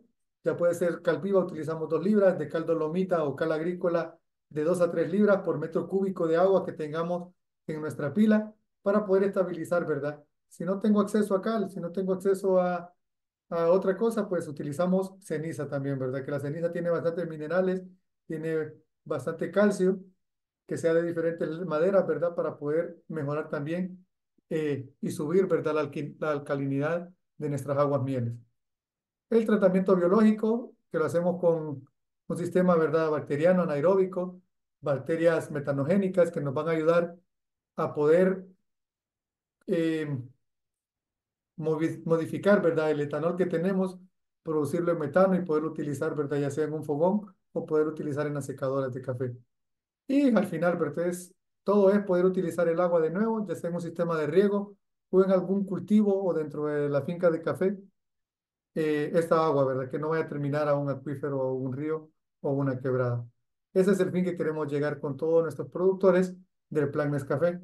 ya puede ser cal viva, utilizamos 2 libras, de cal dolomita o cal agrícola de 2 a 3 libras por metro cúbico de agua que tengamos en nuestra pila para poder estabilizar, ¿verdad? Si no tengo acceso a cal, si no tengo acceso a, otra cosa, pues utilizamos ceniza también, ¿verdad? Que la ceniza tiene bastantes minerales, tiene bastante calcio, que sea de diferentes maderas, ¿verdad? Para poder mejorar también eh, y subir, ¿verdad? La, alcalinidad de nuestras aguas mieles. El tratamiento biológico, que lo hacemos con un sistema, ¿verdad? Bacteriano, anaeróbico, bacterias metanogénicas que nos van a ayudar a poder eh, modificar, ¿verdad? El etanol que tenemos, producirlo en metano y poder utilizar, ¿verdad? Ya sea en un fogón o poder utilizar en las secadoras de café. Y al final, ¿verdad? Es, todo es poder utilizar el agua de nuevo, ya sea en un sistema de riego o en algún cultivo o dentro de la finca de café, eh, esta agua, ¿verdad? Que no vaya a terminar a un acuífero o un río o una quebrada. Ese es el fin que queremos llegar con todos nuestros productores del Plan Café.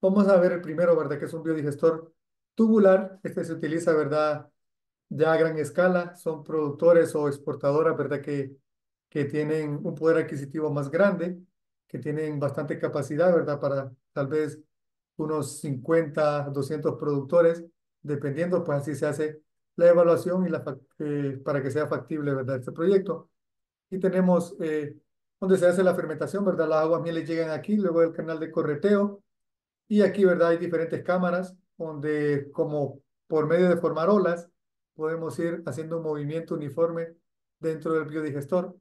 Vamos a ver el primero, ¿verdad? Que es un biodigestor tubular. Este se utiliza, ¿verdad? Ya a gran escala. Son productores o exportadoras, ¿verdad? Que, que tienen un poder adquisitivo más grande, que tienen bastante capacidad, ¿verdad? Para tal vez unos 50, 200 productores, dependiendo, pues así se hace la evaluación y la, eh, para que sea factible, ¿verdad? Este proyecto. Y tenemos eh, donde se hace la fermentación, ¿verdad? Las aguas mieles llegan aquí, luego el canal de correteo, y aquí, ¿verdad? Hay diferentes cámaras donde como por medio de formar olas podemos ir haciendo un movimiento uniforme dentro del biodigestor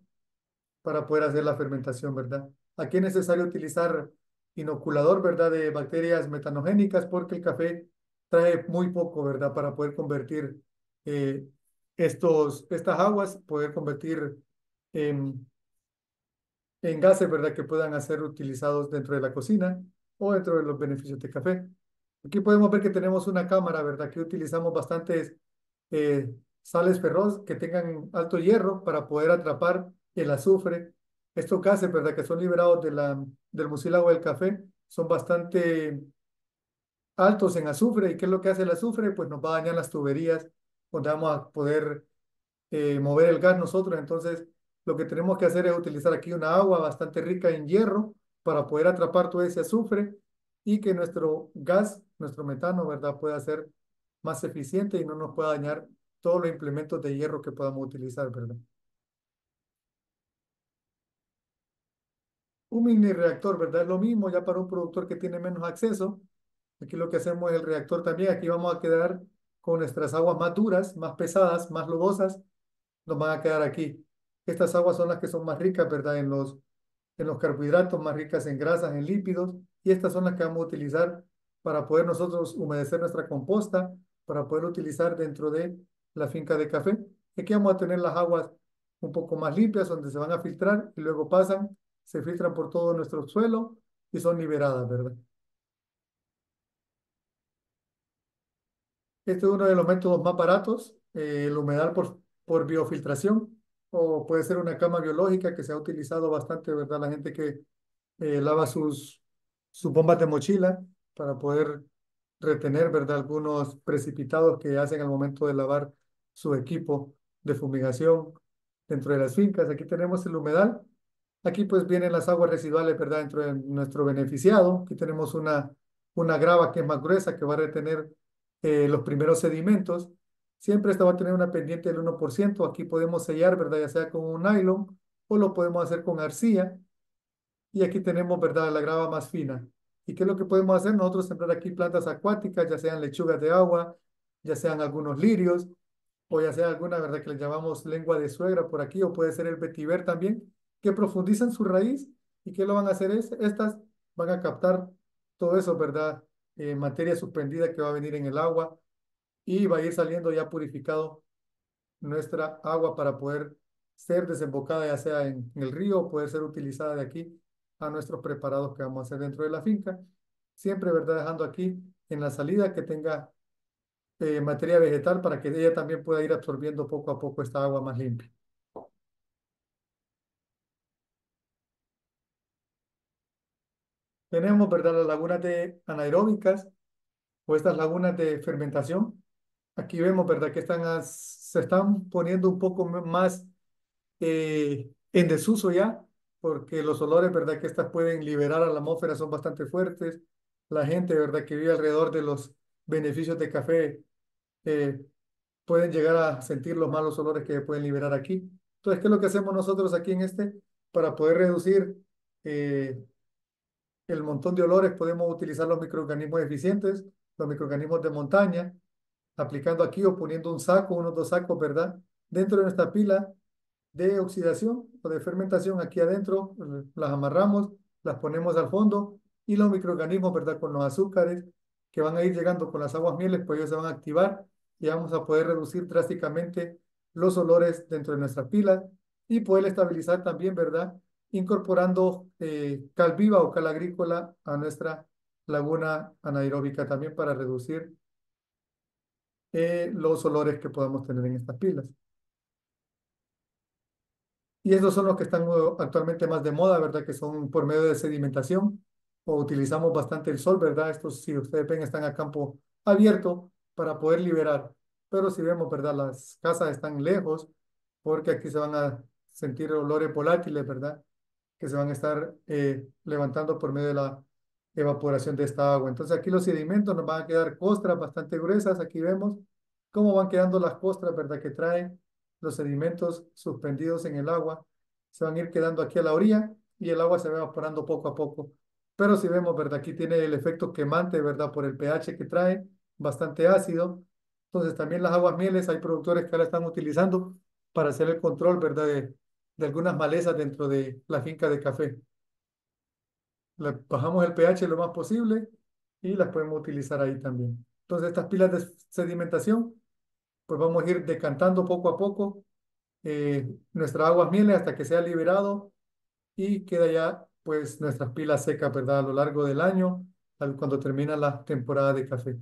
para poder hacer la fermentación, ¿verdad? Aquí es necesario utilizar inoculador, ¿verdad? De bacterias metanogénicas porque el café trae muy poco, ¿verdad? Para poder convertir eh, estos, estas aguas, poder convertir en, en gases, ¿verdad? Que puedan ser utilizados dentro de la cocina o dentro de los beneficios de café. Aquí podemos ver que tenemos una cámara, ¿verdad? Que utilizamos bastantes eh, sales ferros que tengan alto hierro para poder atrapar el azufre. Estos gases, ¿verdad? Que son liberados de la, del mucílago del café son bastante altos en azufre. ¿Y qué es lo que hace el azufre? Pues nos va a dañar las tuberías donde vamos a poder eh, mover el gas nosotros. Entonces, lo que tenemos que hacer es utilizar aquí una agua bastante rica en hierro para poder atrapar todo ese azufre y que nuestro gas, nuestro metano, ¿verdad?, pueda ser más eficiente y no nos pueda dañar todos los implementos de hierro que podamos utilizar, ¿verdad? Un mini reactor, ¿verdad? Es lo mismo ya para un productor que tiene menos acceso. Aquí lo que hacemos es el reactor también. Aquí vamos a quedar con nuestras aguas más duras, más pesadas, más lodosas. Nos van a quedar aquí. Estas aguas son las que son más ricas, ¿verdad? En los en los carbohidratos, más ricas en grasas, en lípidos, y estas son las que vamos a utilizar para poder nosotros humedecer nuestra composta, para poder utilizar dentro de la finca de café. Aquí vamos a tener las aguas un poco más limpias, donde se van a filtrar y luego pasan, se filtran por todo nuestro suelo y son liberadas, ¿verdad? Este es uno de los métodos más baratos, eh, el humedal por, por biofiltración o puede ser una cama biológica que se ha utilizado bastante, ¿verdad? La gente que eh, lava sus, sus bombas de mochila para poder retener, ¿verdad? Algunos precipitados que hacen al momento de lavar su equipo de fumigación dentro de las fincas. Aquí tenemos el humedal. Aquí pues vienen las aguas residuales, ¿verdad? Dentro de nuestro beneficiado. Aquí tenemos una, una grava que es más gruesa que va a retener eh, los primeros sedimentos. Siempre esta va a tener una pendiente del 1%. Aquí podemos sellar, ¿verdad? Ya sea con un nylon o lo podemos hacer con arcilla. Y aquí tenemos, ¿verdad? La grava más fina. ¿Y qué es lo que podemos hacer? Nosotros sembrar aquí plantas acuáticas, ya sean lechugas de agua, ya sean algunos lirios, o ya sea alguna, ¿verdad? Que le llamamos lengua de suegra por aquí, o puede ser el vetiver también, que profundizan su raíz. ¿Y qué lo van a hacer? Es, estas van a captar todo eso, ¿verdad? Eh, materia suspendida que va a venir en el agua y va a ir saliendo ya purificado nuestra agua para poder ser desembocada ya sea en, el río o poder ser utilizada de aquí a nuestros preparados que vamos a hacer dentro de la finca. Siempre, ¿verdad? Dejando aquí en la salida que tenga eh, materia vegetal para que ella también pueda ir absorbiendo poco a poco esta agua más limpia. Tenemos, ¿verdad? Las lagunas de anaeróbicas o estas lagunas de fermentación Aquí vemos, ¿verdad? Que están se están poniendo un poco más eh, en desuso ya, porque los olores, ¿verdad? Que estas pueden liberar a la atmósfera son bastante fuertes. La gente, ¿verdad? Que vive alrededor de los beneficios de café eh, pueden llegar a sentir los malos olores que pueden liberar aquí. Entonces, ¿qué es lo que hacemos nosotros aquí en este? Para poder reducir eh, el montón de olores, podemos utilizar los microorganismos eficientes, los microorganismos de montaña, aplicando aquí o poniendo un saco, unos dos sacos, ¿verdad? Dentro de nuestra pila de oxidación o de fermentación aquí adentro, las amarramos, las ponemos al fondo y los microorganismos, ¿verdad? Con los azúcares que van a ir llegando con las aguas mieles, pues ellos se van a activar y vamos a poder reducir drásticamente los olores dentro de nuestra pila y poder estabilizar también, ¿verdad? Incorporando eh, cal viva o cal agrícola a nuestra laguna anaeróbica también para reducir eh, los olores que podamos tener en estas pilas. Y estos son los que están uh, actualmente más de moda, ¿verdad? Que son por medio de sedimentación o utilizamos bastante el sol, ¿verdad? Estos, si ustedes ven, están a campo abierto para poder liberar. Pero si vemos, ¿verdad? Las casas están lejos porque aquí se van a sentir olores volátiles, ¿verdad? Que se van a estar eh, levantando por medio de la evaporación de esta agua. Entonces aquí los sedimentos nos van a quedar costras bastante gruesas. Aquí vemos cómo van quedando las costras, ¿verdad? Que traen los sedimentos suspendidos en el agua. Se van a ir quedando aquí a la orilla y el agua se va evaporando poco a poco. Pero si vemos, ¿verdad? Aquí tiene el efecto quemante, ¿verdad? Por el pH que trae, bastante ácido. Entonces también las aguas mieles, hay productores que ahora están utilizando para hacer el control, ¿verdad? de algunas malezas dentro de la finca de café bajamos el pH lo más posible y las podemos utilizar ahí también. Entonces estas pilas de sedimentación, pues vamos a ir decantando poco a poco eh, nuestra nuestras aguas miel hasta que sea liberado y queda ya pues nuestras pilas secas, ¿verdad? A lo largo del año, cuando termina la temporada de café.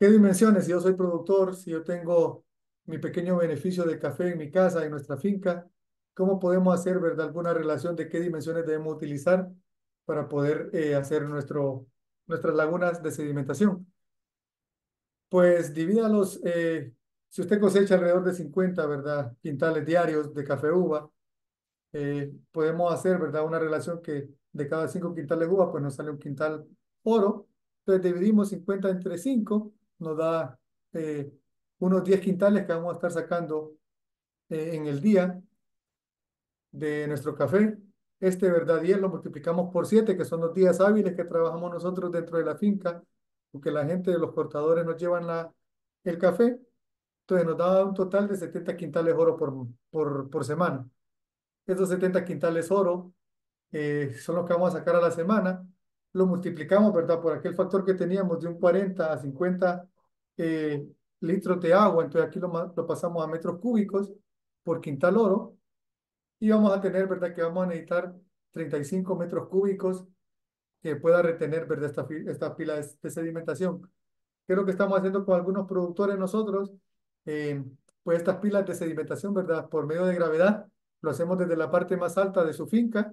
¿Qué dimensiones? Si yo soy productor, si yo tengo mi pequeño beneficio de café en mi casa, en nuestra finca, cómo podemos hacer ¿verdad? alguna relación de qué dimensiones debemos utilizar para poder eh, hacer nuestro, nuestras lagunas de sedimentación. Pues divídalos, eh, si usted cosecha alrededor de 50 ¿verdad? quintales diarios de café uva, eh, podemos hacer ¿verdad? una relación que de cada 5 quintales uva, pues nos sale un quintal oro. Entonces dividimos 50 entre 5, nos da unos 10 quintales que vamos a estar sacando en el día de nuestro café. Este, ¿verdad? 10 lo multiplicamos por 7, que son los días hábiles que trabajamos nosotros dentro de la finca, porque la gente de los cortadores nos llevan la, el café. Entonces nos da un total de 70 quintales oro por, por, por semana. esos 70 quintales oro eh, son los que vamos a sacar a la semana. Lo multiplicamos, ¿verdad? Por aquel factor que teníamos de un 40 a 50 eh, litros de agua. Entonces aquí lo, lo pasamos a metros cúbicos por quintal oro y vamos a tener, ¿verdad? Que vamos a necesitar 35 metros cúbicos que pueda retener, ¿verdad? Esta, esta pila de, sedimentación. ¿Qué es lo que estamos haciendo con algunos productores nosotros? Eh, pues estas pilas de sedimentación, ¿verdad? Por medio de gravedad, lo hacemos desde la parte más alta de su finca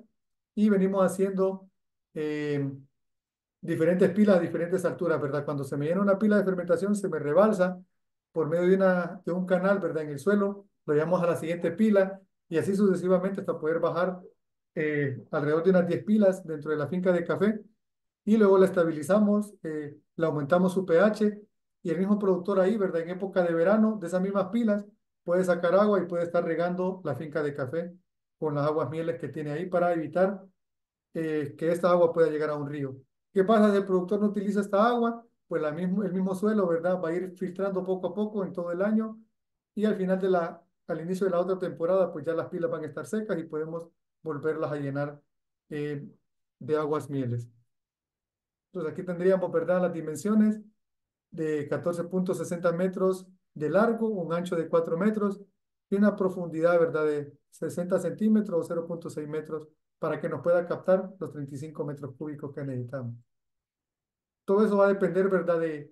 y venimos haciendo eh, diferentes pilas a diferentes alturas, ¿verdad? Cuando se me llena una pila de fermentación, se me rebalsa por medio de, una, de un canal, ¿verdad? En el suelo, lo llevamos a la siguiente pila y así sucesivamente hasta poder bajar eh, alrededor de unas 10 pilas dentro de la finca de café y luego la estabilizamos, eh, la aumentamos su pH y el mismo productor ahí, ¿verdad? En época de verano, de esas mismas pilas, puede sacar agua y puede estar regando la finca de café con las aguas mieles que tiene ahí para evitar eh, que esta agua pueda llegar a un río. ¿Qué pasa si el productor no utiliza esta agua? Pues la mismo, el mismo suelo, ¿verdad? Va a ir filtrando poco a poco en todo el año y al final de la al inicio de la otra temporada, pues ya las pilas van a estar secas y podemos volverlas a llenar eh, de aguas mieles. Entonces aquí tendríamos, ¿verdad?, las dimensiones de 14.60 metros de largo, un ancho de 4 metros y una profundidad, ¿verdad?, de 60 centímetros o 0.6 metros para que nos pueda captar los 35 metros cúbicos que necesitamos. Todo eso va a depender, ¿verdad?, de,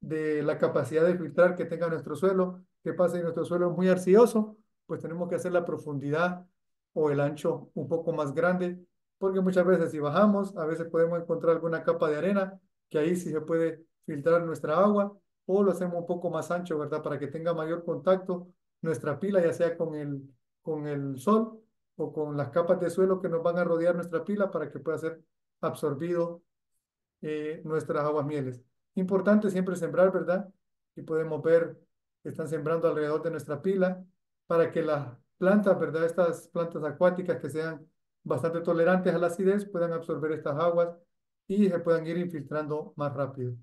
de la capacidad de filtrar que tenga nuestro suelo que pasa y nuestro suelo es muy arcilloso? Pues tenemos que hacer la profundidad o el ancho un poco más grande, porque muchas veces si bajamos, a veces podemos encontrar alguna capa de arena, que ahí sí se puede filtrar nuestra agua, o lo hacemos un poco más ancho, ¿verdad? Para que tenga mayor contacto nuestra pila, ya sea con el, con el sol o con las capas de suelo que nos van a rodear nuestra pila para que pueda ser absorbido eh, nuestras aguas mieles. Importante siempre sembrar, ¿verdad? Y podemos ver que están sembrando alrededor de nuestra pila para que las plantas, ¿verdad? Estas plantas acuáticas que sean bastante tolerantes a la acidez puedan absorber estas aguas y se puedan ir infiltrando más rápido.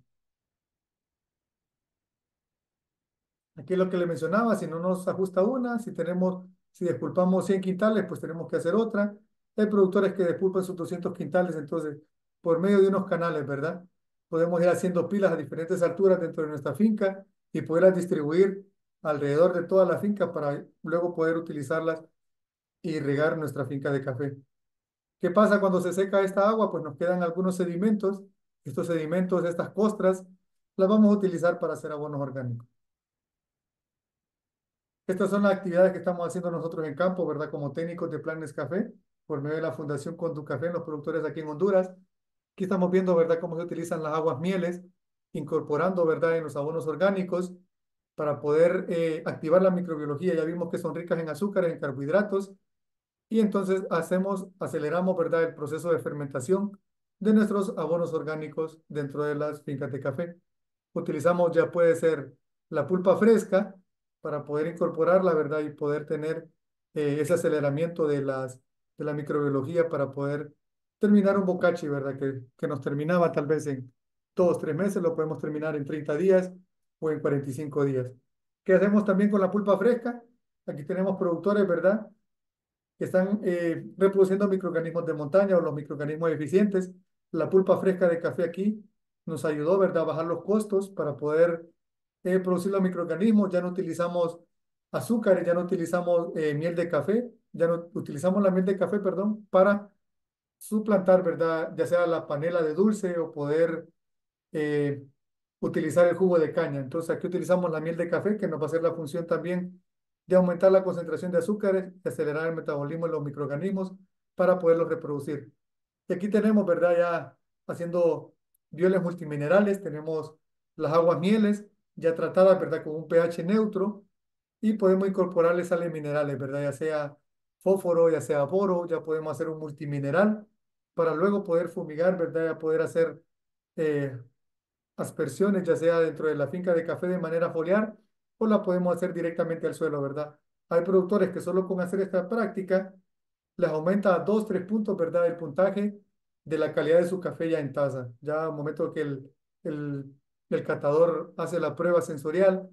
Aquí lo que le mencionaba, si no nos ajusta una, si tenemos, si desculpamos 100 quintales, pues tenemos que hacer otra. Hay productores que despulpan sus 200 quintales, entonces, por medio de unos canales, ¿verdad? Podemos ir haciendo pilas a diferentes alturas dentro de nuestra finca y poderlas distribuir alrededor de toda la finca para luego poder utilizarlas y regar nuestra finca de café. ¿Qué pasa cuando se seca esta agua? Pues nos quedan algunos sedimentos. Estos sedimentos, estas costras, las vamos a utilizar para hacer abonos orgánicos. Estas son las actividades que estamos haciendo nosotros en campo, ¿verdad? Como técnicos de Planes Café, por medio de la Fundación Con Tu Café, los productores aquí en Honduras. Aquí estamos viendo, ¿verdad?, cómo se utilizan las aguas mieles incorporando, ¿verdad?, en los abonos orgánicos para poder eh, activar la microbiología. Ya vimos que son ricas en azúcares, en carbohidratos, y entonces hacemos, aceleramos, ¿verdad?, el proceso de fermentación de nuestros abonos orgánicos dentro de las fincas de café. Utilizamos, ya puede ser la pulpa fresca para poder incorporar la ¿verdad?, y poder tener eh, ese aceleramiento de, las, de la microbiología para poder terminar un bocachi, ¿verdad?, que, que nos terminaba tal vez en todos tres meses, lo podemos terminar en 30 días o en 45 días. ¿Qué hacemos también con la pulpa fresca? Aquí tenemos productores, ¿verdad? Que están eh, reproduciendo microorganismos de montaña o los microorganismos eficientes. La pulpa fresca de café aquí nos ayudó, ¿verdad? A bajar los costos para poder eh, producir los microorganismos. Ya no utilizamos azúcares, ya no utilizamos eh, miel de café, ya no utilizamos la miel de café, perdón, para suplantar, ¿verdad? Ya sea la panela de dulce o poder eh, utilizar el jugo de caña. Entonces aquí utilizamos la miel de café que nos va a hacer la función también de aumentar la concentración de azúcares de acelerar el metabolismo de los microorganismos para poderlos reproducir. Y aquí tenemos, ¿verdad? Ya haciendo bioles multiminerales, tenemos las aguas mieles ya tratadas, ¿verdad? Con un pH neutro y podemos incorporarle sales minerales, ¿verdad? Ya sea fósforo, ya sea boro, ya podemos hacer un multimineral para luego poder fumigar, ¿verdad? Ya poder hacer eh, aspersiones, ya sea dentro de la finca de café de manera foliar o la podemos hacer directamente al suelo, ¿verdad? Hay productores que solo con hacer esta práctica les aumenta a tres puntos, ¿verdad? El puntaje de la calidad de su café ya en taza. Ya al momento que el, catador hace la prueba sensorial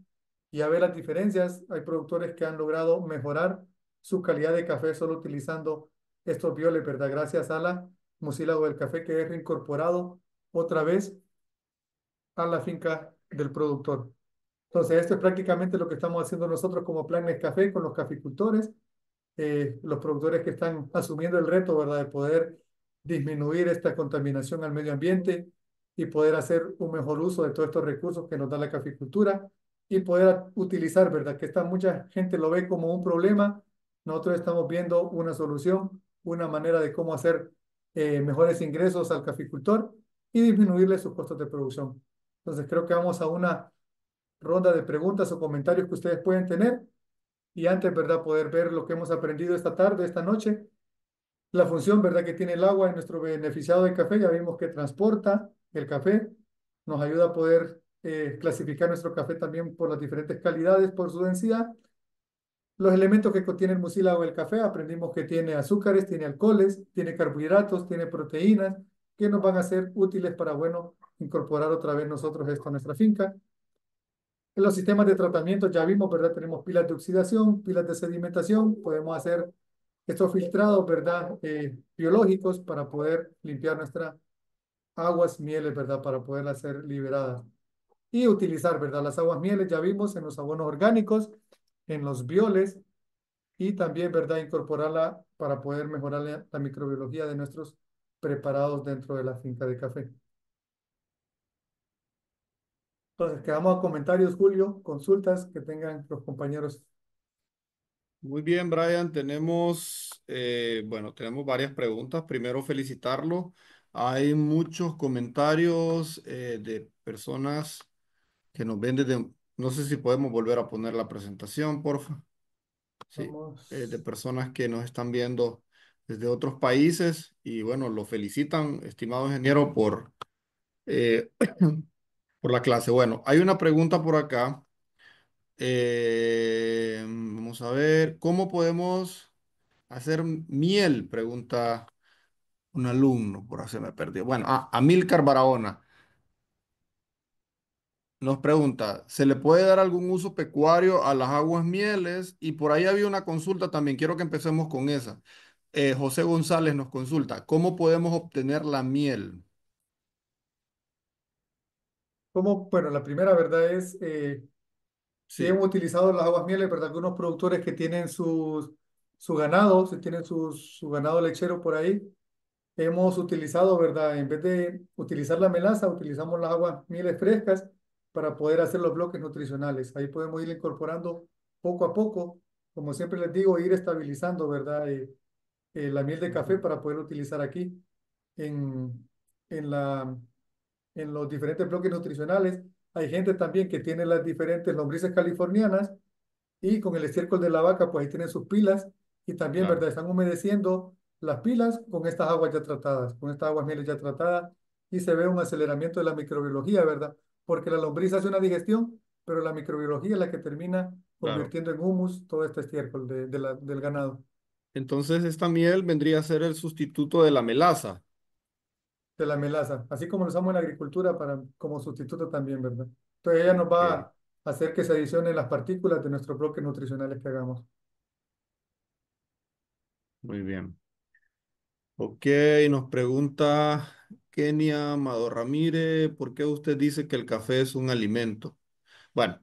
y a ver las diferencias, hay productores que han logrado mejorar su calidad de café solo utilizando estos bioles, ¿verdad? Gracias a la mucílago del café que es reincorporado otra vez a la finca del productor. Entonces, esto es prácticamente lo que estamos haciendo nosotros como Planes Café con los caficultores, eh, los productores que están asumiendo el reto, ¿verdad?, de poder disminuir esta contaminación al medio ambiente y poder hacer un mejor uso de todos estos recursos que nos da la caficultura y poder utilizar, ¿verdad? Que esta mucha gente lo ve como un problema, nosotros estamos viendo una solución, una manera de cómo hacer eh, mejores ingresos al caficultor y disminuirle sus costos de producción. Entonces creo que vamos a una ronda de preguntas o comentarios que ustedes pueden tener y antes, ¿verdad? Poder ver lo que hemos aprendido esta tarde, esta noche. La función, ¿verdad? Que tiene el agua en nuestro beneficiado de café. Ya vimos que transporta el café, nos ayuda a poder eh, clasificar nuestro café también por las diferentes calidades, por su densidad. Los elementos que contiene el mucílago del café, aprendimos que tiene azúcares, tiene alcoholes, tiene carbohidratos, tiene proteínas, que nos van a ser útiles para, bueno, incorporar otra vez nosotros esto a nuestra finca. En los sistemas de tratamiento ya vimos, ¿verdad? Tenemos pilas de oxidación, pilas de sedimentación, podemos hacer estos filtrados, ¿verdad? Eh, biológicos para poder limpiar nuestras aguas mieles, ¿verdad? Para poderlas ser liberadas. Y utilizar, ¿verdad? Las aguas mieles ya vimos en los abonos orgánicos, en los bioles y también, ¿verdad? Incorporarla para poder mejorar la microbiología de nuestros preparados dentro de la finca de café. Entonces, quedamos a comentarios, Julio, consultas que tengan los compañeros. Muy bien, Brian, tenemos, eh, bueno, tenemos varias preguntas. Primero, felicitarlo. Hay muchos comentarios eh, de personas que nos ven desde, no sé si podemos volver a poner la presentación, porfa. Sí, eh, de personas que nos están viendo desde otros países y bueno, lo felicitan, estimado ingeniero, por, eh, por la clase. Bueno, hay una pregunta por acá. Eh, vamos a ver, ¿cómo podemos hacer miel? Pregunta un alumno, por así me perdió Bueno, a ah, Amilcar Barahona nos pregunta, ¿se le puede dar algún uso pecuario a las aguas mieles? Y por ahí había una consulta también, quiero que empecemos con esa. Eh, José González nos consulta, ¿cómo podemos obtener la miel? Como, bueno, la primera verdad es, eh, si hemos utilizado las aguas mieles, ¿verdad? Algunos productores que tienen sus, su ganado, si tienen su, ganado lechero por ahí, hemos utilizado, ¿verdad? En vez de utilizar la melaza, utilizamos las aguas mieles frescas para poder hacer los bloques nutricionales. Ahí podemos ir incorporando poco a poco, como siempre les digo, ir estabilizando, ¿verdad? Eh, eh, la miel de café para poder utilizar aquí en, en, la, en los diferentes bloques nutricionales. Hay gente también que tiene las diferentes lombrices californianas y con el estiércol de la vaca, pues ahí tienen sus pilas y también, ¿verdad? Están humedeciendo las pilas con estas aguas ya tratadas, con estas aguas mieles ya tratadas y se ve un aceleramiento de la microbiología, ¿verdad? Porque la lombriz hace una digestión, pero la microbiología es la que termina convirtiendo en humus todo este estiércol del ganado. Entonces esta miel vendría a ser el sustituto de la melaza. De la melaza, así como lo usamos en la agricultura para, como sustituto también, ¿verdad? Entonces ella nos va a hacer que se adicionen las partículas de nuestros bloques nutricionales que hagamos. Muy bien. Ok, nos pregunta Kenia Amador Ramírez, ¿por qué usted dice que el café es un alimento? Bueno,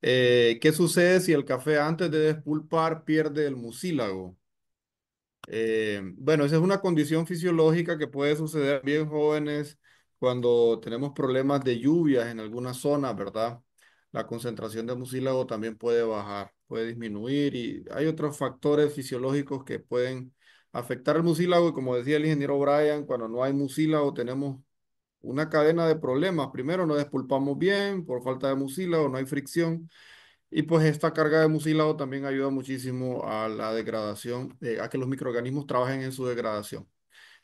eh, ¿qué sucede si el café antes de despulpar pierde el mucílago? Eh, bueno, esa es una condición fisiológica que puede suceder bien jóvenes cuando tenemos problemas de lluvias en alguna zona, ¿verdad? La concentración de mucílago también puede bajar, puede disminuir y hay otros factores fisiológicos que pueden afectar el mucílago y como decía el ingeniero Brian, cuando no hay mucílago tenemos una cadena de problemas. Primero no despulpamos bien por falta de mucílago, no hay fricción. Y pues esta carga de mucilado también ayuda muchísimo a la degradación, eh, a que los microorganismos trabajen en su degradación.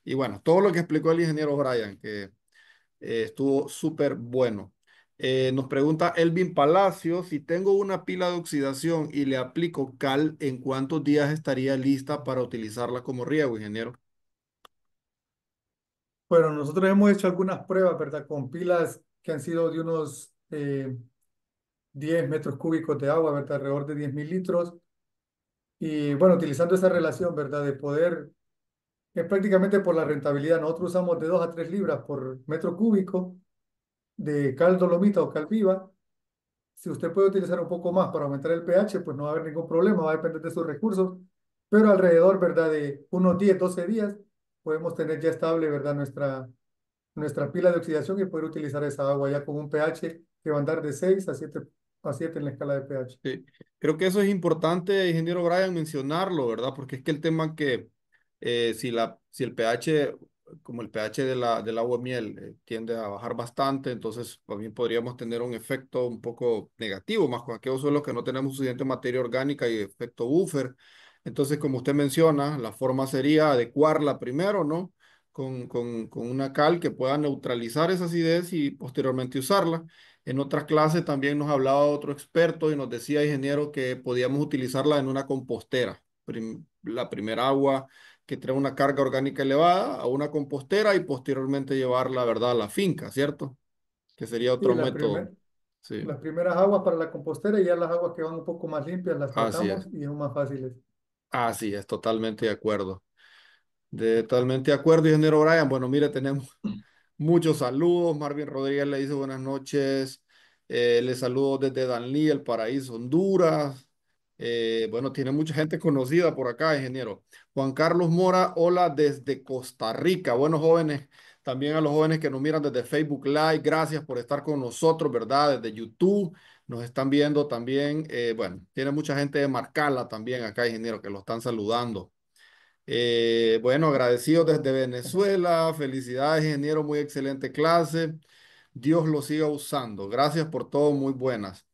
Y bueno, todo lo que explicó el ingeniero Brian, que eh, estuvo súper bueno. Eh, nos pregunta Elvin Palacio, si tengo una pila de oxidación y le aplico cal, ¿en cuántos días estaría lista para utilizarla como riego, ingeniero? Bueno, nosotros hemos hecho algunas pruebas, ¿verdad? Con pilas que han sido de unos 10 metros cúbicos de agua, ¿verdad? Alrededor de 10 mil litros. Y bueno, utilizando esa relación, ¿verdad? De poder, es prácticamente por la rentabilidad. Nosotros usamos de 2 a 3 libras por metro cúbico de cal dolomita o cal viva. Si usted puede utilizar un poco más para aumentar el pH, pues no va a haber ningún problema, va a depender de sus recursos. Pero alrededor, ¿verdad? De unos 10, 12 días, podemos tener ya estable, ¿verdad? Nuestra, nuestra pila de oxidación y poder utilizar esa agua ya con un pH que va a andar de 6 a 7 a 7 en la escala de pH. Creo que eso es importante, ingeniero Brian, mencionarlo, ¿verdad? Porque es que el tema que eh, si, la, si el pH, como el pH de la, del agua miel eh, tiende a bajar bastante, entonces también podríamos tener un efecto un poco negativo, más con aquellos suelos que no tenemos suficiente materia orgánica y efecto buffer. Entonces, como usted menciona, la forma sería adecuarla primero, ¿no? con, con, con, una cal que pueda neutralizar esa acidez y posteriormente usarla. En otras clases también nos hablaba otro experto y nos decía, ingeniero, que podíamos utilizarla en una compostera. la primera agua que trae una carga orgánica elevada a una compostera y posteriormente llevarla, ¿verdad?, a la finca, ¿cierto? Que sería otro método. Las primeras aguas para la compostera y ya las aguas que van un poco más limpias las tratamos y son más fáciles. Así es, totalmente de acuerdo. De totalmente de acuerdo, ingeniero Brian. Bueno, mire, tenemos muchos saludos. Marvin Rodríguez le dice buenas noches. Eh, le saludo desde Danlí, el paraíso, Honduras. Eh, bueno, tiene mucha gente conocida por acá, ingeniero. Juan Carlos Mora, hola desde Costa Rica. Buenos jóvenes, también a los jóvenes que nos miran desde Facebook Live, gracias por estar con nosotros, ¿verdad? Desde YouTube nos están viendo también. Eh, bueno, tiene mucha gente de Marcala también acá, ingeniero, que lo están saludando. Eh, bueno, agradecido desde Venezuela. Felicidades, ingeniero. Muy excelente clase. Dios lo siga usando. Gracias por todo. Muy buenas.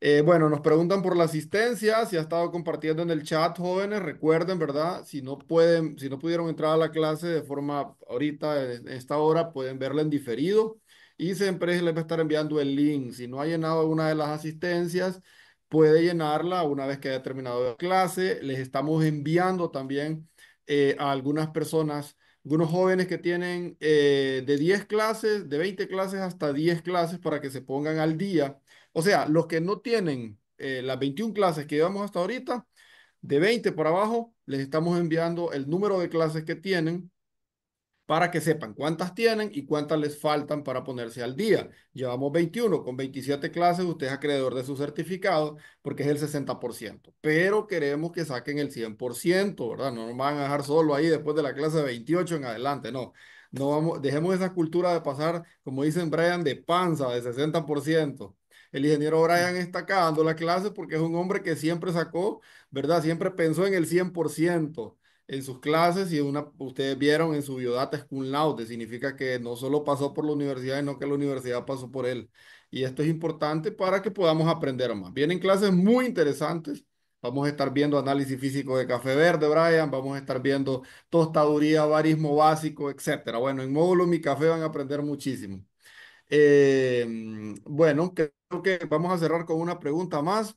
Eh, bueno, nos preguntan por la asistencia. Si ha estado compartiendo en el chat, jóvenes, recuerden, ¿verdad? Si no pueden, si no pudieron entrar a la clase de forma ahorita, en esta hora, pueden verla en diferido. Y siempre les va a estar enviando el link. Si no ha llenado una de las asistencias, puede llenarla una vez que haya terminado la clase. Les estamos enviando también eh, a algunas personas, algunos jóvenes que tienen eh, de 10 clases, de 20 clases hasta 10 clases para que se pongan al día. O sea, los que no tienen eh, las 21 clases que llevamos hasta ahorita, de 20 por abajo, les estamos enviando el número de clases que tienen para que sepan cuántas tienen y cuántas les faltan para ponerse al día. Llevamos 21, con 27 clases usted es acreedor de su certificado porque es el 60%, pero queremos que saquen el 100%, ¿verdad? No nos van a dejar solo ahí después de la clase 28 en adelante, no. No vamos, dejemos esa cultura de pasar, como dicen Brian, de panza, de 60%. El ingeniero Brian está acá dando la clase porque es un hombre que siempre sacó, ¿verdad? Siempre pensó en el 100% en sus clases y una, ustedes vieron en su biodata es cum laude, significa que no solo pasó por la universidad, sino que la universidad pasó por él. Y esto es importante para que podamos aprender más. Vienen clases muy interesantes. Vamos a estar viendo análisis físico de café verde, Brian. Vamos a estar viendo tostaduría, barismo básico, etc Bueno, en módulo Mi Café van a aprender muchísimo. Eh, bueno, creo que vamos a cerrar con una pregunta más.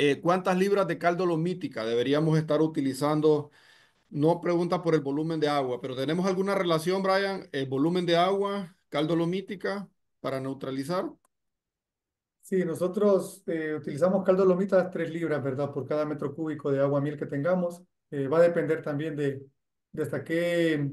Eh, ¿Cuántas libras de caldo lomítica deberíamos estar utilizando? No pregunta por el volumen de agua, pero ¿tenemos alguna relación, Brian? El volumen de agua, caldo lomítica, para neutralizar. Sí, nosotros eh, utilizamos caldo lomita 3 libras, ¿verdad? Por cada metro cúbico de agua mil que tengamos. Eh, va a depender también de, hasta qué,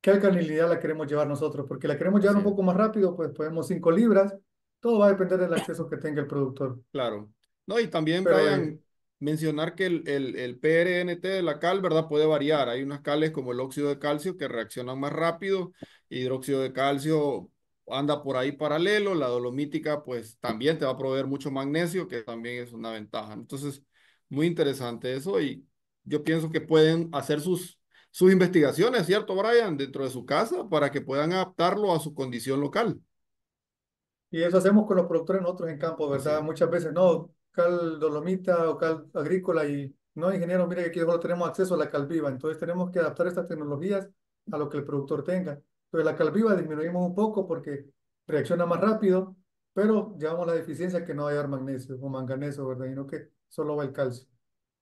qué alcalinidad la queremos llevar nosotros. Porque la queremos llevar un poco más rápido, pues podemos 5 libras. Todo va a depender del acceso que tenga el productor. Claro. No, y también, Brian, mencionar que el, el, PRNT de la cal, ¿verdad? Puede variar. Hay unas cales como el óxido de calcio que reaccionan más rápido, hidróxido de calcio anda por ahí paralelo, la dolomítica pues también te va a proveer mucho magnesio, que también es una ventaja. Entonces, muy interesante eso y yo pienso que pueden hacer sus, sus investigaciones, ¿cierto, Brian? Dentro de su casa para que puedan adaptarlo a su condición local. Y eso hacemos con los productores nosotros en campo, ¿verdad? Muchas veces, no, cal dolomita o cal agrícola y no, ingeniero, mire que aquí solo tenemos acceso a la cal viva, entonces tenemos que adaptar estas tecnologías a lo que el productor tenga. Entonces la cal viva disminuimos un poco porque reacciona más rápido, pero llevamos la deficiencia que no hay magnesio o manganeso, ¿verdad? Y no que solo va el calcio.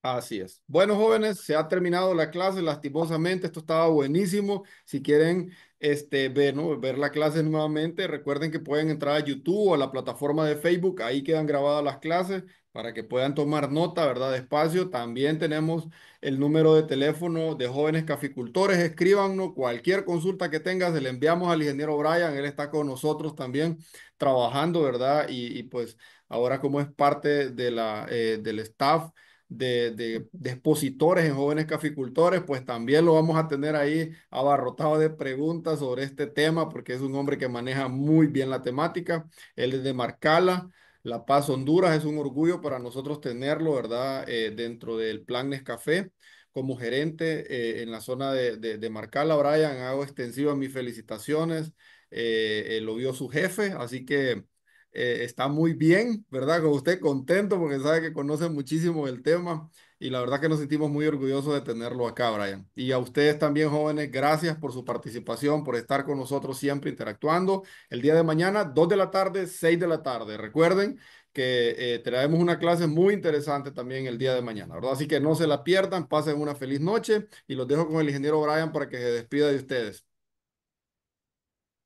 Así es. Bueno, jóvenes, se ha terminado la clase, lastimosamente, esto estaba buenísimo. Si quieren este, ver, ver la clase nuevamente. Recuerden que pueden entrar a YouTube o a la plataforma de Facebook, ahí quedan grabadas las clases para que puedan tomar nota, ¿verdad? espacio, También tenemos el número de teléfono de jóvenes caficultores. Escríbanos cualquier consulta que tengas, se le enviamos al ingeniero Brian. Él está con nosotros también trabajando, ¿verdad? Y, pues ahora como es parte de la, eh, del staff de, de, expositores en jóvenes caficultores, pues también lo vamos a tener ahí abarrotado de preguntas sobre este tema, porque es un hombre que maneja muy bien la temática. Él es de Marcala, La Paz, Honduras. Es un orgullo para nosotros tenerlo, ¿verdad? Eh, dentro del plan Nescafé como gerente eh, en la zona de, de, Marcala, Brian, hago extensivas mis felicitaciones. Eh, lo vio su jefe, así que eh, está muy bien, ¿verdad? Con usted contento porque sabe que conoce muchísimo el tema y la verdad que nos sentimos muy orgullosos de tenerlo acá, Brian. Y a ustedes también, jóvenes, gracias por su participación, por estar con nosotros siempre interactuando. El día de mañana, 2 de la tarde, 6 de la tarde. Recuerden que eh, traemos una clase muy interesante también el día de mañana, ¿verdad? Así que no se la pierdan, pasen una feliz noche y los dejo con el ingeniero Brian para que se despida de ustedes.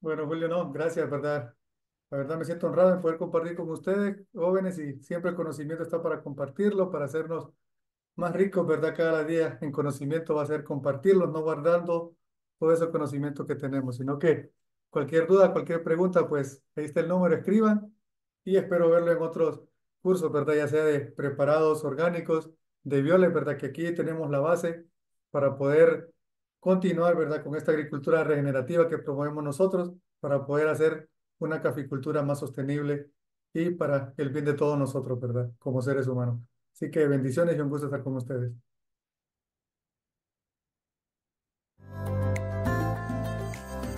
Bueno, Julio, no, gracias, ¿verdad? La verdad me siento honrado en poder compartir con ustedes, jóvenes, y siempre el conocimiento está para compartirlo, para hacernos más ricos, ¿verdad? Cada día en conocimiento va a ser compartirlo, no guardando todo ese conocimiento que tenemos, sino que cualquier duda, cualquier pregunta, pues ahí está el número, escriban y espero verlo en otros cursos, ¿verdad? Ya sea de preparados orgánicos, de violes, ¿verdad? Que aquí tenemos la base para poder continuar, ¿verdad? Con esta agricultura regenerativa que promovemos nosotros para poder hacer una caficultura más sostenible y para el bien de todos nosotros, ¿verdad? Como seres humanos. Así que bendiciones y un gusto estar con ustedes.